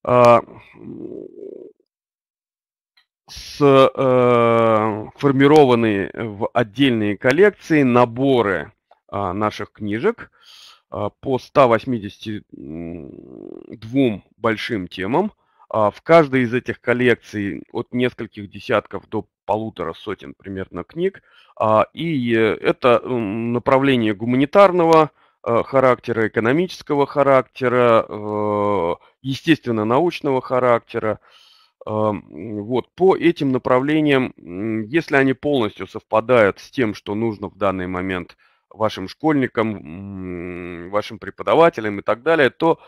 а, сформированные э, в отдельные коллекции наборы а, наших книжек по 182 большим темам – а, в каждой из этих коллекций от нескольких десятков до полутора сотен примерно книг. А, и э, это направление гуманитарного э, характера, экономического характера, э, естественно, научного характера. А, вот, по этим направлениям, если они полностью совпадают с тем, что нужно в данный момент вашим школьникам, вашим преподавателям и так далее, то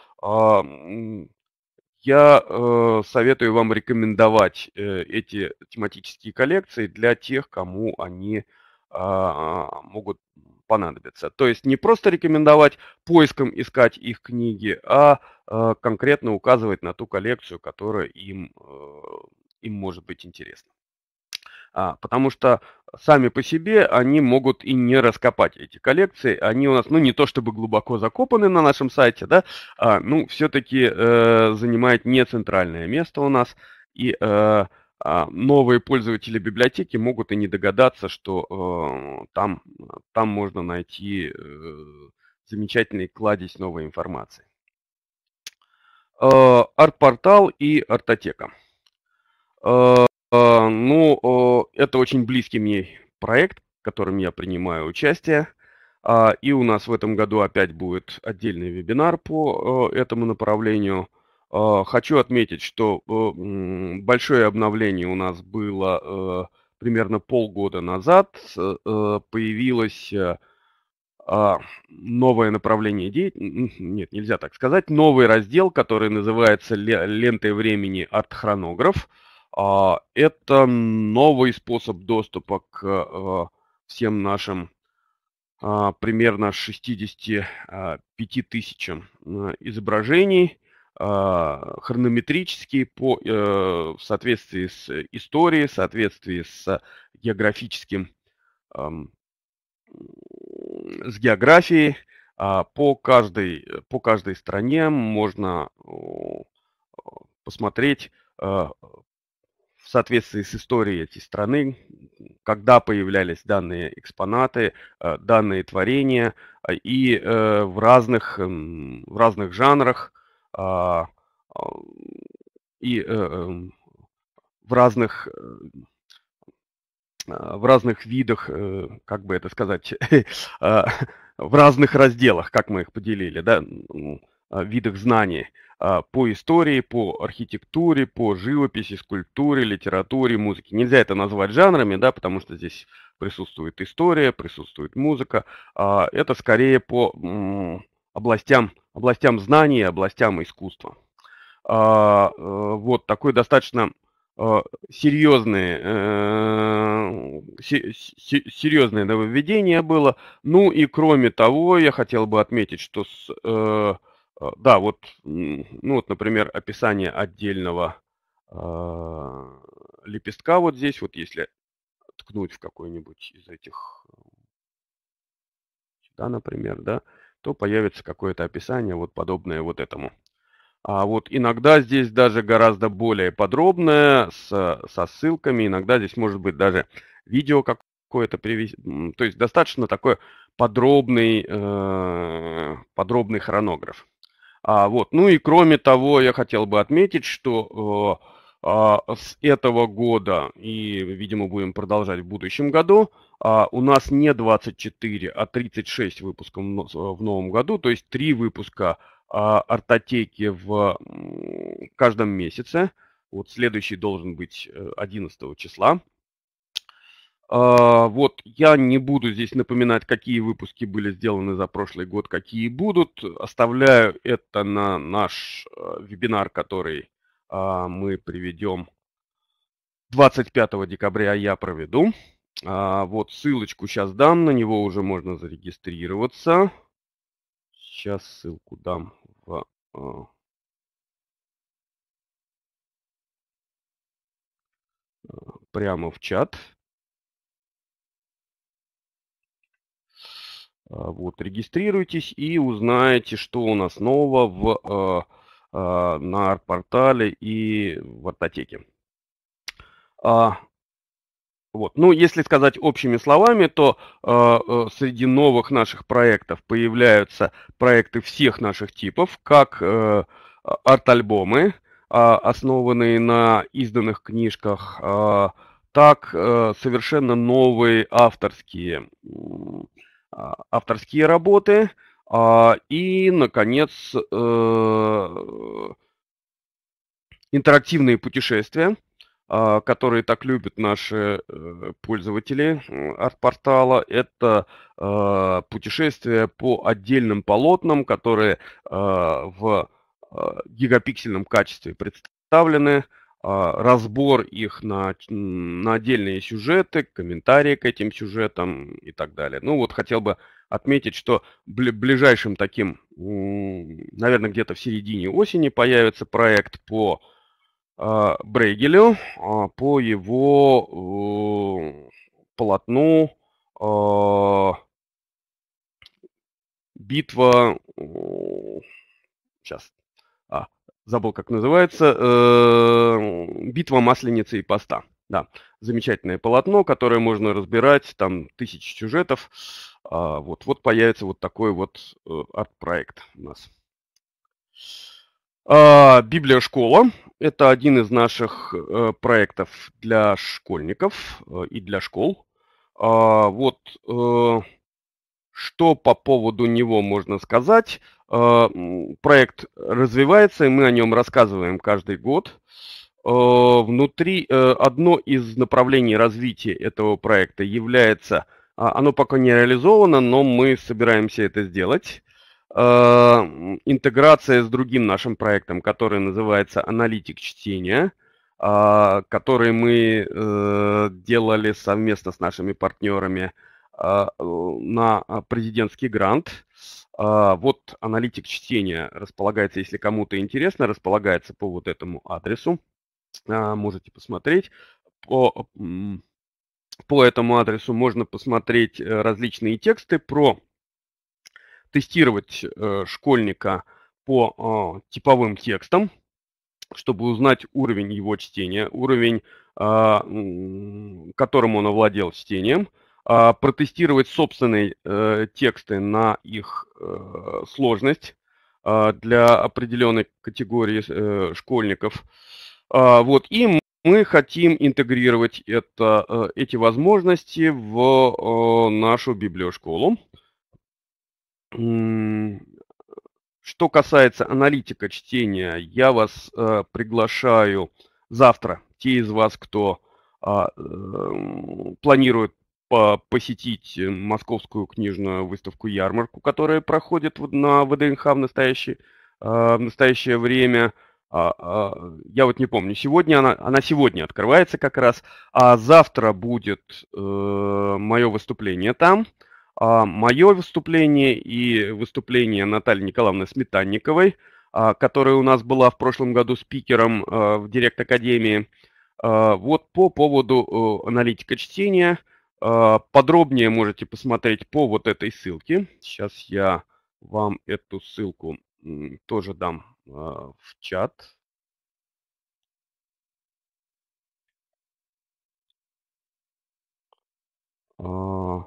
я э, советую вам рекомендовать э, эти тематические коллекции для тех, кому они э, могут понадобиться. То есть не просто рекомендовать поиском искать их книги, а э, конкретно указывать на ту коллекцию, которая им, э, им может быть интересна. А, потому что сами по себе они могут и не раскопать эти коллекции. Они у нас, ну, не то чтобы глубоко закопаны на нашем сайте, да, а, ну, все-таки э, занимают не центральное место у нас. И э, а, новые пользователи библиотеки могут и не догадаться, что э, там, там можно найти э, замечательный кладезь новой информации. Э, арт-портал и артотека. Э, Э, ну, это очень близкий мне проект, в котором я принимаю участие. А, и у нас в этом году опять будет отдельный вебинар по э, этому направлению. А, хочу отметить, что большое обновление у нас было э, примерно полгода назад. Появилось а, новое направление деятельности, нет, нельзя так сказать, новый раздел, который называется «Лентой времени от хронограф». А, это новый способ доступа к э, всем нашим а, примерно 65 а, тысячам э, изображений, хронометрические по, э, в соответствии с историей, в соответствии с географическим, с географией. По каждой, по каждой стране можно посмотреть в соответствии с историей этой страны, когда появлялись данные экспонаты, э, данные творения э, и э, в разных, эм, в разных жанрах а, и эм, в разных в разных видах, как бы это сказать, [LAUGHS] в разных разделах, как мы их поделили, да, видах знаний. А, по истории, по архитектуре, по живописи, скульптуре, литературе, музыке. Нельзя это назвать жанрами, да, потому что здесь присутствует история, присутствует музыка. А это скорее по областям, областям знания, областям искусства. А, э, вот такой достаточно серьезное э, серьезное нововведение было. Ну и кроме того, я хотел бы отметить, что с, э, а, да, вот, ну вот, например, описание отдельного э, лепестка вот здесь, вот если ткнуть в какой-нибудь из этих, э, сюда, например, да, то появится какое-то описание вот подобное вот этому. А вот иногда здесь даже гораздо более подробное, с, э, со ссылками, иногда здесь может быть даже видео какое-то привести, то есть достаточно такой подробный, э, подробный хронограф. А, вот. Ну и кроме того, я хотел бы отметить, что э, а, с этого года, и, видимо, будем продолжать в будущем году, а, у нас не 24, а 36 выпусков в новом году, то есть 3 выпуска а, артотеки в каждом месяце. Вот следующий должен быть 11 э, числа. А, вот я не буду здесь напоминать, какие выпуски были сделаны за прошлый год, какие будут. Оставляю это на наш э, вебинар, который а, мы приведем 25 декабря, я проведу. А, вот ссылочку сейчас дам, на него уже можно зарегистрироваться. Сейчас ссылку дам в э, э, прямо в чат. А, вот, регистрируйтесь и узнаете, что у нас нового в, э, на портале и в артотеке. А, вот. Ну, если сказать общими словами, то э, среди новых наших проектов появляются проекты всех наших типов, как э, арт-альбомы, э, основанные на изданных книжках, э, так э, совершенно новые авторские а, авторские работы. А, и, наконец, э, интерактивные путешествия, а, которые так любят наши э, пользователи арт-портала. Это э, путешествия по отдельным полотнам, которые в гигапиксельном качестве представлены. А, разбор их на, на отдельные сюжеты, комментарии к этим сюжетам и так далее. Ну вот хотел бы отметить, что ближайшим таким, наверное, где-то в середине осени появится проект по а, Брейгелю, а, по его э, полотну «Битва...» Сейчас, забыл, как называется, э, «Битва масленицы и поста». Да, замечательное полотно, которое можно разбирать, там тысячи сюжетов. А, вот, вот появится вот такой вот э, арт-проект у нас. А, Библия школа. Это один из наших э, проектов для школьников и для школ. А, вот что по поводу него можно сказать? Э, проект развивается, и мы о нем рассказываем каждый год. Э, внутри э, одно из направлений развития этого проекта является, а, оно пока не реализовано, но мы собираемся это сделать, интеграция с другим нашим проектом, который называется «Аналитик чтения», а, который мы делали совместно с нашими партнерами – а, э, на а, президентский грант. А, вот аналитик чтения располагается, если кому-то интересно, располагается по вот этому адресу. Можете посмотреть. По, по этому адресу можно посмотреть э, различные тексты про тестировать э, школьника по типовым текстам, чтобы узнать уровень его чтения, уровень, которым он овладел чтением – а, протестировать собственные э, тексты на их э, сложность э, для определенной категории э, школьников. Э, вот, и мы хотим интегрировать это, э, эти возможности в э, нашу библиошколу. Что касается аналитика чтения, я вас э, приглашаю завтра. Те из вас, кто э, планирует посетить э, московскую книжную выставку-ярмарку, которая проходит на ВДНХ в настоящее, а, в настоящее время. А, а, я вот не помню, сегодня она, она сегодня открывается как раз, а завтра будет э, мое выступление там. Мое выступление и выступление Натальи Николаевны Сметанниковой, которая у нас была в прошлом году спикером э, в Директ Академии. Вот по поводу аналитика чтения – а, подробнее можете посмотреть по вот этой ссылке. Сейчас я вам эту ссылку тоже дам а, в чат. А,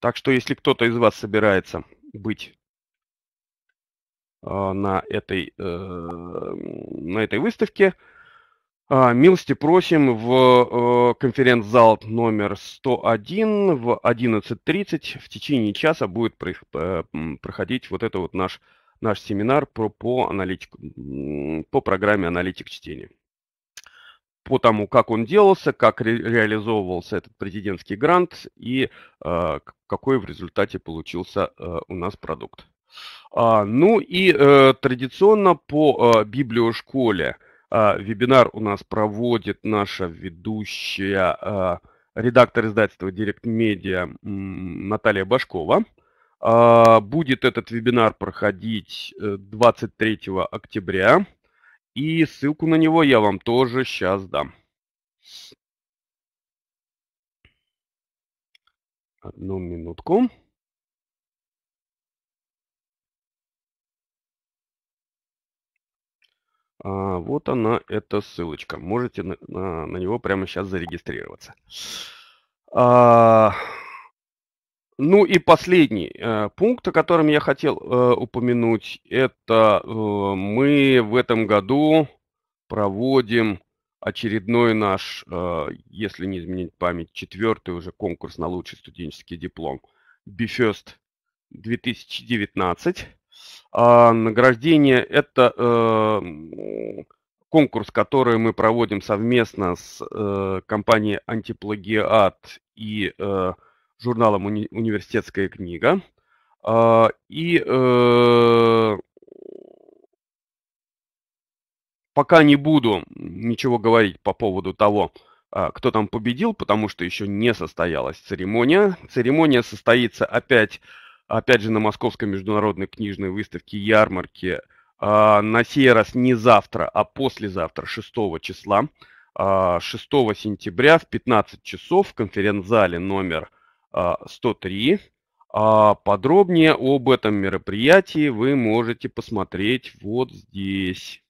так что, если кто-то из вас собирается быть на этой, э, на этой выставке, а, милости просим в э, конференц-зал номер 101 в 11.30. В течение часа будет э, проходить вот это вот наш, наш семинар про, по, аналитик, по программе «Аналитик чтения». По тому, как он делался, как ре реализовывался этот президентский грант и э, какой в результате получился э, у нас продукт. А, ну и э, традиционно по э, библиошколе – а, вебинар у нас проводит наша ведущая, а, редактор издательства Direct Media Наталья Башкова. А, будет этот вебинар проходить 23 э, октября. И ссылку на него я вам тоже сейчас дам. Одну минутку. А, вот она, эта ссылочка. Можете на, на, на него прямо сейчас зарегистрироваться. А, ну и последний э, пункт, о котором я хотел э, упомянуть, это э, мы в этом году проводим очередной наш, э, если не изменить память, четвертый уже конкурс на лучший студенческий диплом Бифест 2019. А награждение – это э, конкурс, который мы проводим совместно с э, компанией «Антиплагиат» и э, журналом уни «Университетская книга». Э, и э, пока не буду ничего говорить по поводу того, а, кто там победил, потому что еще не состоялась церемония. Церемония состоится опять опять же, на Московской международной книжной выставке ярмарке. А, на сей раз не завтра, а послезавтра, 6 числа. 6 а, сентября в 15 часов в конференц-зале номер 103. А, подробнее об этом мероприятии вы можете посмотреть вот здесь.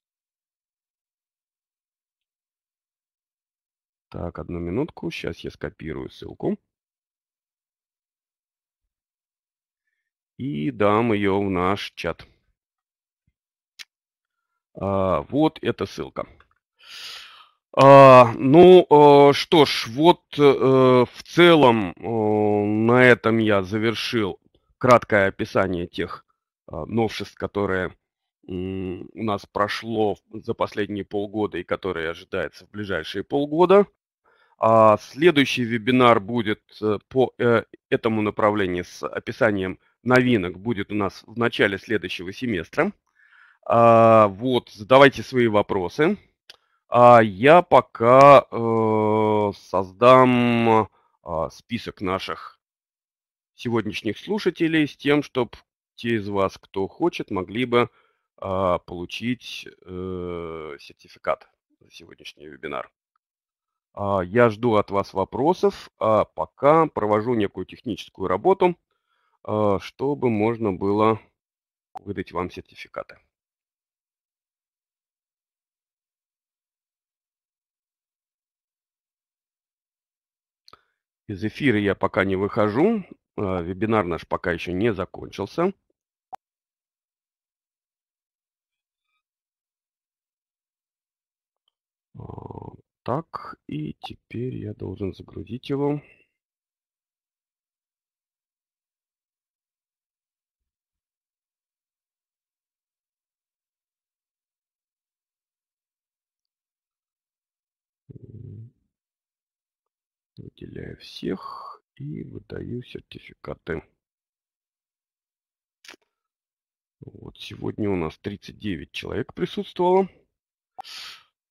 Так, одну минутку. Сейчас я скопирую ссылку. и дам ее в наш чат. А, вот эта ссылка. А, ну а, что ж, вот а, в целом а, на этом я завершил краткое описание тех а, новшеств, которые у нас прошло за последние полгода и которые ожидаются в ближайшие полгода. А следующий вебинар будет по этому направлению с описанием новинок будет у нас в начале следующего семестра. А, вот, задавайте свои вопросы. А я пока э, создам э, список наших сегодняшних слушателей с тем, чтобы те из вас, кто хочет, могли бы э, получить э, сертификат за сегодняшний вебинар. Э, я жду от вас вопросов, а пока провожу некую техническую работу а, чтобы можно было выдать вам сертификаты. Из эфира я пока не выхожу. А, вебинар наш пока еще не закончился. А, так, и теперь я должен загрузить его. выделяю всех и выдаю сертификаты. Вот сегодня у нас 39 человек присутствовало.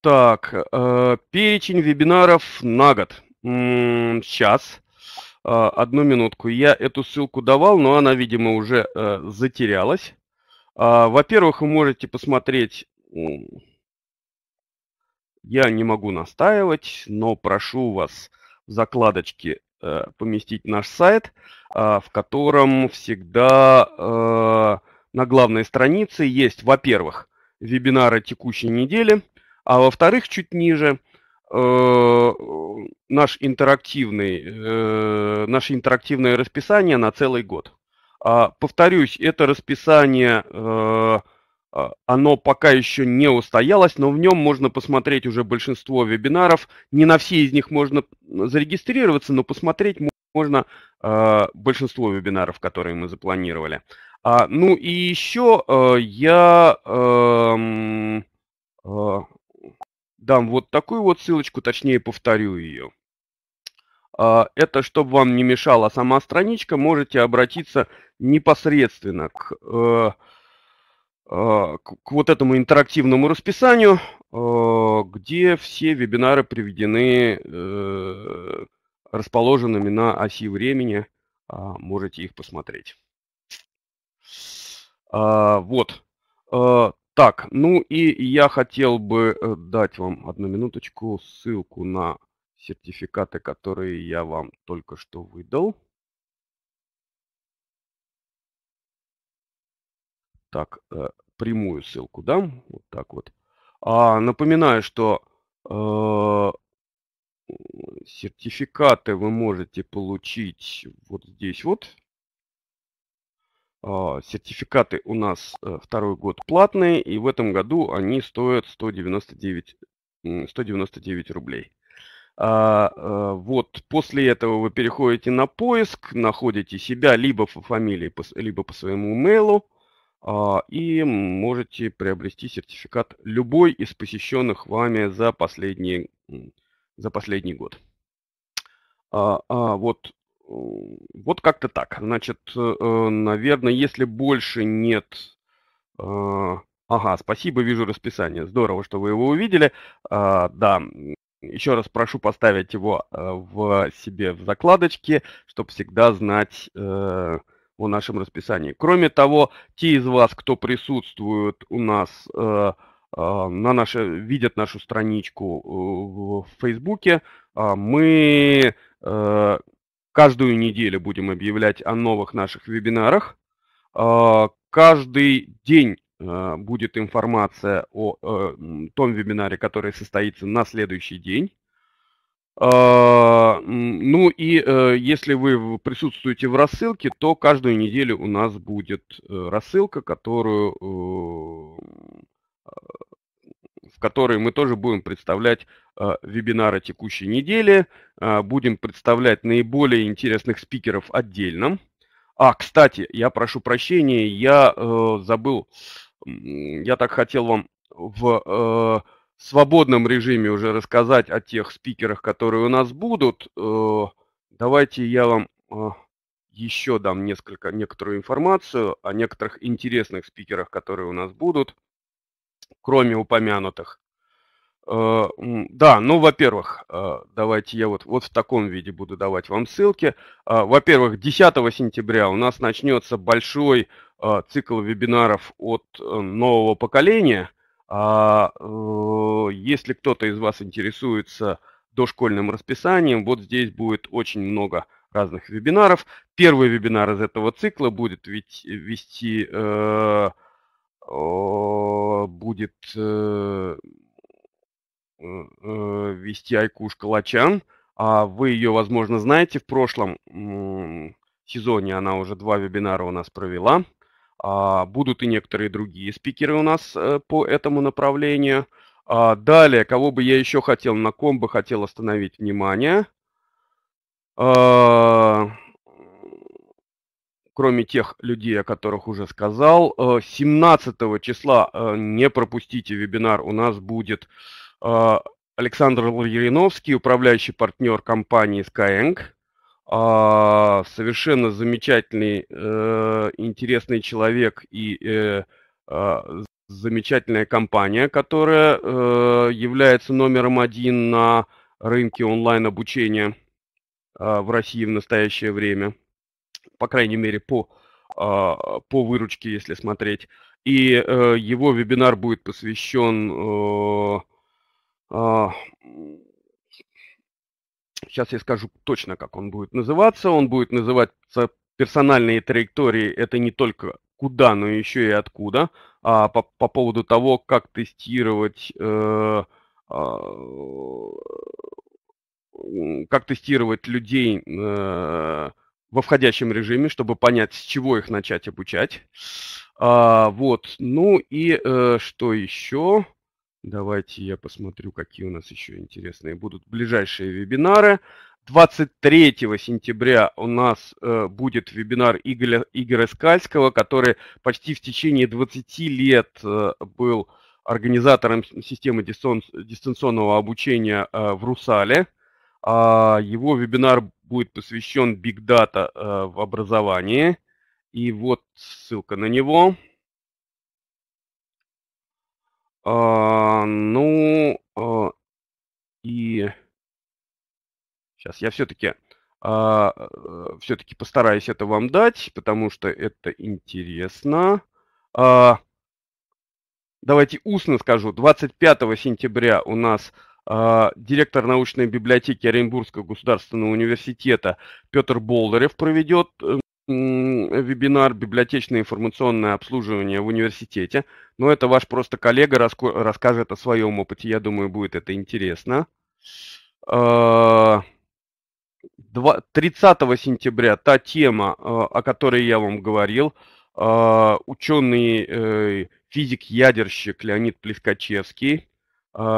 Так, э, перечень вебинаров на год. М -м, сейчас. Э, одну минутку. Я эту ссылку давал, но она, видимо, уже э, затерялась. Э, во-первых, вы можете посмотреть... Я не могу настаивать, но прошу вас, э, закладочки э, поместить наш сайт, а, в котором всегда э, на главной странице есть, во-первых, вебинары текущей недели, а во-вторых, чуть ниже э, наш интерактивный, наше интерактивное расписание на целый год. А, повторюсь, это расписание а, оно пока еще не устоялось, но в нем можно посмотреть уже большинство вебинаров. Не на все из них можно зарегистрироваться, но посмотреть можно а, большинство вебинаров, которые мы запланировали. А, ну и еще я эм, дам вот такую вот ссылочку, точнее повторю ее. Это, чтобы вам не мешала сама страничка, можете обратиться непосредственно к э, а, к, вот этому интерактивному расписанию, а, где все вебинары приведены э, расположенными на оси времени. А, можете их посмотреть. Вот. Так, ну и я хотел бы э, дать вам одну минуточку ссылку на сертификаты, которые я вам только что выдал. Так, э, прямую ссылку дам. Вот так вот. А, напоминаю, что э, сертификаты вы можете получить вот здесь вот. А, сертификаты у нас э, второй год платные, и в этом году они стоят 199, 199 рублей. А, а, вот после этого вы переходите на поиск, находите себя либо по фамилии, либо по своему имейлу. А, и можете приобрести сертификат любой из посещенных вами за последний, за последний год. А, а, вот, вот как-то так. Значит, э, наверное, если больше нет... Ага, спасибо, вижу расписание. Здорово, что вы его увидели. Да, еще раз прошу поставить его э, в себе в закладочке, чтобы всегда знать э, в нашем расписании. Кроме того, те из вас, кто присутствует у нас э, э, на наше, видят нашу страничку э, в Фейсбуке. Э, мы каждую неделю будем объявлять о новых наших вебинарах. Каждый день будет информация о том вебинаре, который состоится на следующий день. А, ну и э, если вы присутствуете в рассылке, то каждую неделю у нас будет э, рассылка, которую, в которой мы тоже будем представлять э, вебинары текущей недели, а, будем представлять наиболее интересных спикеров отдельно. А, кстати, я прошу прощения, я забыл, я так хотел вам в в свободном режиме уже рассказать о тех спикерах, которые у нас будут. Э, давайте я вам э, еще дам несколько, некоторую информацию о некоторых интересных спикерах, которые у нас будут, кроме упомянутых. Э, да, ну, во-первых, давайте я вот, вот в таком виде буду давать вам ссылки. Во-первых, 10 сентября у нас начнется большой цикл вебинаров от нового поколения. А э, если кто-то из вас интересуется дошкольным расписанием, вот здесь будет очень много разных вебинаров. Первый вебинар из этого цикла будет ведь, вести, э, э, будет э, э, вести Айкуш Калачан. А вы ее, возможно, знаете, в прошлом сезоне она уже два вебинара у нас провела. А, будут и некоторые другие спикеры у нас э, по этому направлению. А, далее, кого бы я еще хотел, на ком бы хотел остановить внимание. А, кроме тех людей, о которых уже сказал. 17 э, числа э, не пропустите вебинар. У нас будет Александр Лавриновский, управляющий партнер компании Skyeng. А, совершенно замечательный, э, интересный человек и э, а, замечательная компания, которая э, является номером один на рынке онлайн-обучения а, в России в настоящее время, по крайней мере, по, по выручке, если смотреть. И его вебинар будет посвящен сейчас я скажу точно, как он будет называться. Он будет называться персональные траектории. Это не только куда, но еще и откуда. А по, по поводу того, как тестировать, э, э, как тестировать людей э, во входящем режиме, чтобы понять, с чего их начать обучать. А, вот. Ну и э, что еще? Давайте я посмотрю, какие у нас еще интересные будут ближайшие вебинары. 23 сентября у нас э, будет вебинар Игоря, Игоря Скальского, который почти в течение 20 лет э, был организатором системы дистан, дистанционного обучения э, в Русале. А его вебинар будет посвящен Big Data э, в образовании. И вот ссылка на него. А а, ну, а, и сейчас я все-таки а, э, все-таки постараюсь это вам дать, потому что это интересно. Давайте устно скажу. 25 сентября у нас директор научной библиотеки Оренбургского государственного университета Петр Болдырев проведет э, вебинар «Библиотечное информационное обслуживание в университете». Но это ваш просто коллега расскажет о своем опыте. Я думаю, будет это интересно. 30 а, сентября та тема, а, о которой я вам говорил, а, ученый э, физик-ядерщик Леонид Плескачевский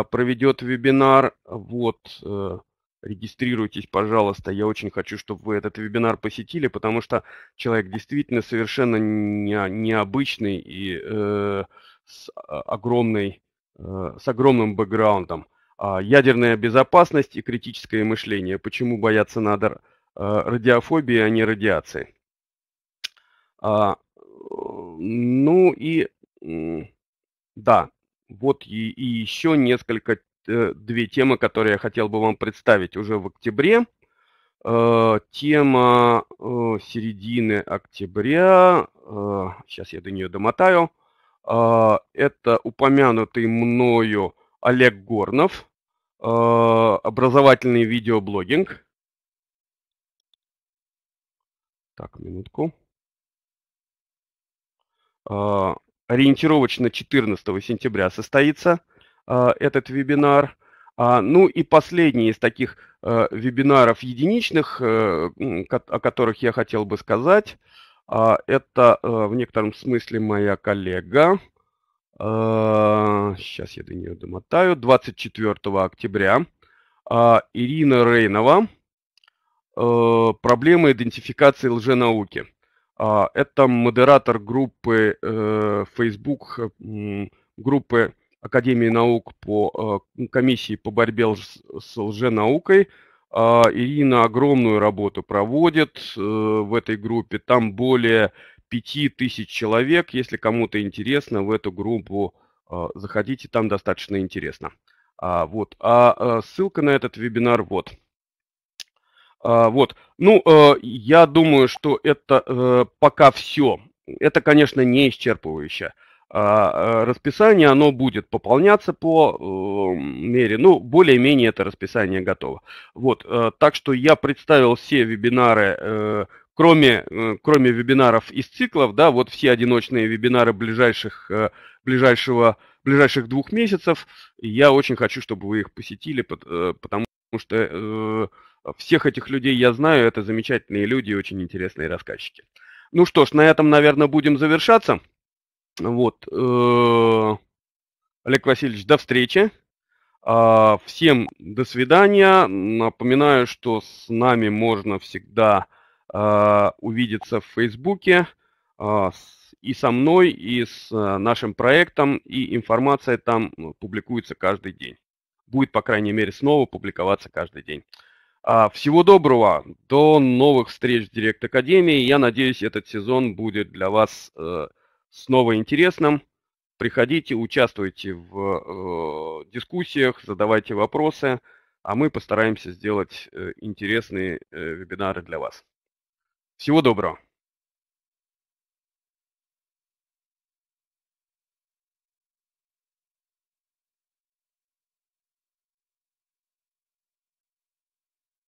проведет вебинар. Вот, э, Регистрируйтесь, пожалуйста. Я очень хочу, чтобы вы этот вебинар посетили, потому что человек действительно совершенно не, необычный и э, с а, огромной, э, с огромным бэкграундом. А ядерная безопасность и критическое мышление. Почему бояться надо э, радиофобии, а не радиации? А, э, ну и да, вот и, и еще несколько Э, две темы, которые я хотел бы вам представить уже в октябре. Э, тема э, середины октября, сейчас я до нее домотаю, это упомянутый мною Олег Горнов, образовательный видеоблогинг. Так, минутку. Ориентировочно 14 сентября состоится – а, этот вебинар. А, ну и последний из таких а, вебинаров единичных, э, о которых я хотел бы сказать, это э, в некотором смысле моя коллега. Сейчас я до нее домотаю. 24 октября Ирина Рейнова. Э, проблемы идентификации лженауки. Это модератор группы Facebook, группы Академии наук по э, комиссии по борьбе с лженаукой. А, Ирина огромную работу проводит э, в этой группе. Там более пяти тысяч человек. Если кому-то интересно, в эту группу э, заходите, там достаточно интересно. А, вот. А ссылка на этот вебинар вот. А, вот. Ну, я думаю, что это пока все. Это, конечно, не исчерпывающее. А, э, расписание, оно будет пополняться по э, мере, ну, более-менее это расписание готово. Вот, э, так что я представил все вебинары, кроме, кроме вебинаров из циклов, да, вот все одиночные вебинары ближайших, ближайшего, ближайших двух месяцев. Я очень хочу, чтобы вы их посетили, потому что всех этих людей я знаю, это замечательные люди и очень интересные рассказчики. Ну что ж, на этом, наверное, будем завершаться. Вот. Э, Олег Васильевич, до встречи. А, всем до свидания. Напоминаю, что с нами можно всегда а, увидеться в Фейсбуке а, и со мной, и с э, нашим проектом, и информация там э, публикуется каждый день. Будет, по крайней мере, снова публиковаться каждый день. Всего доброго, до новых встреч в Директ Академии. Я надеюсь, этот сезон будет для вас снова интересным. Приходите, участвуйте в э, дискуссиях, задавайте вопросы, а мы постараемся сделать э, интересные э, вебинары для вас. Всего доброго!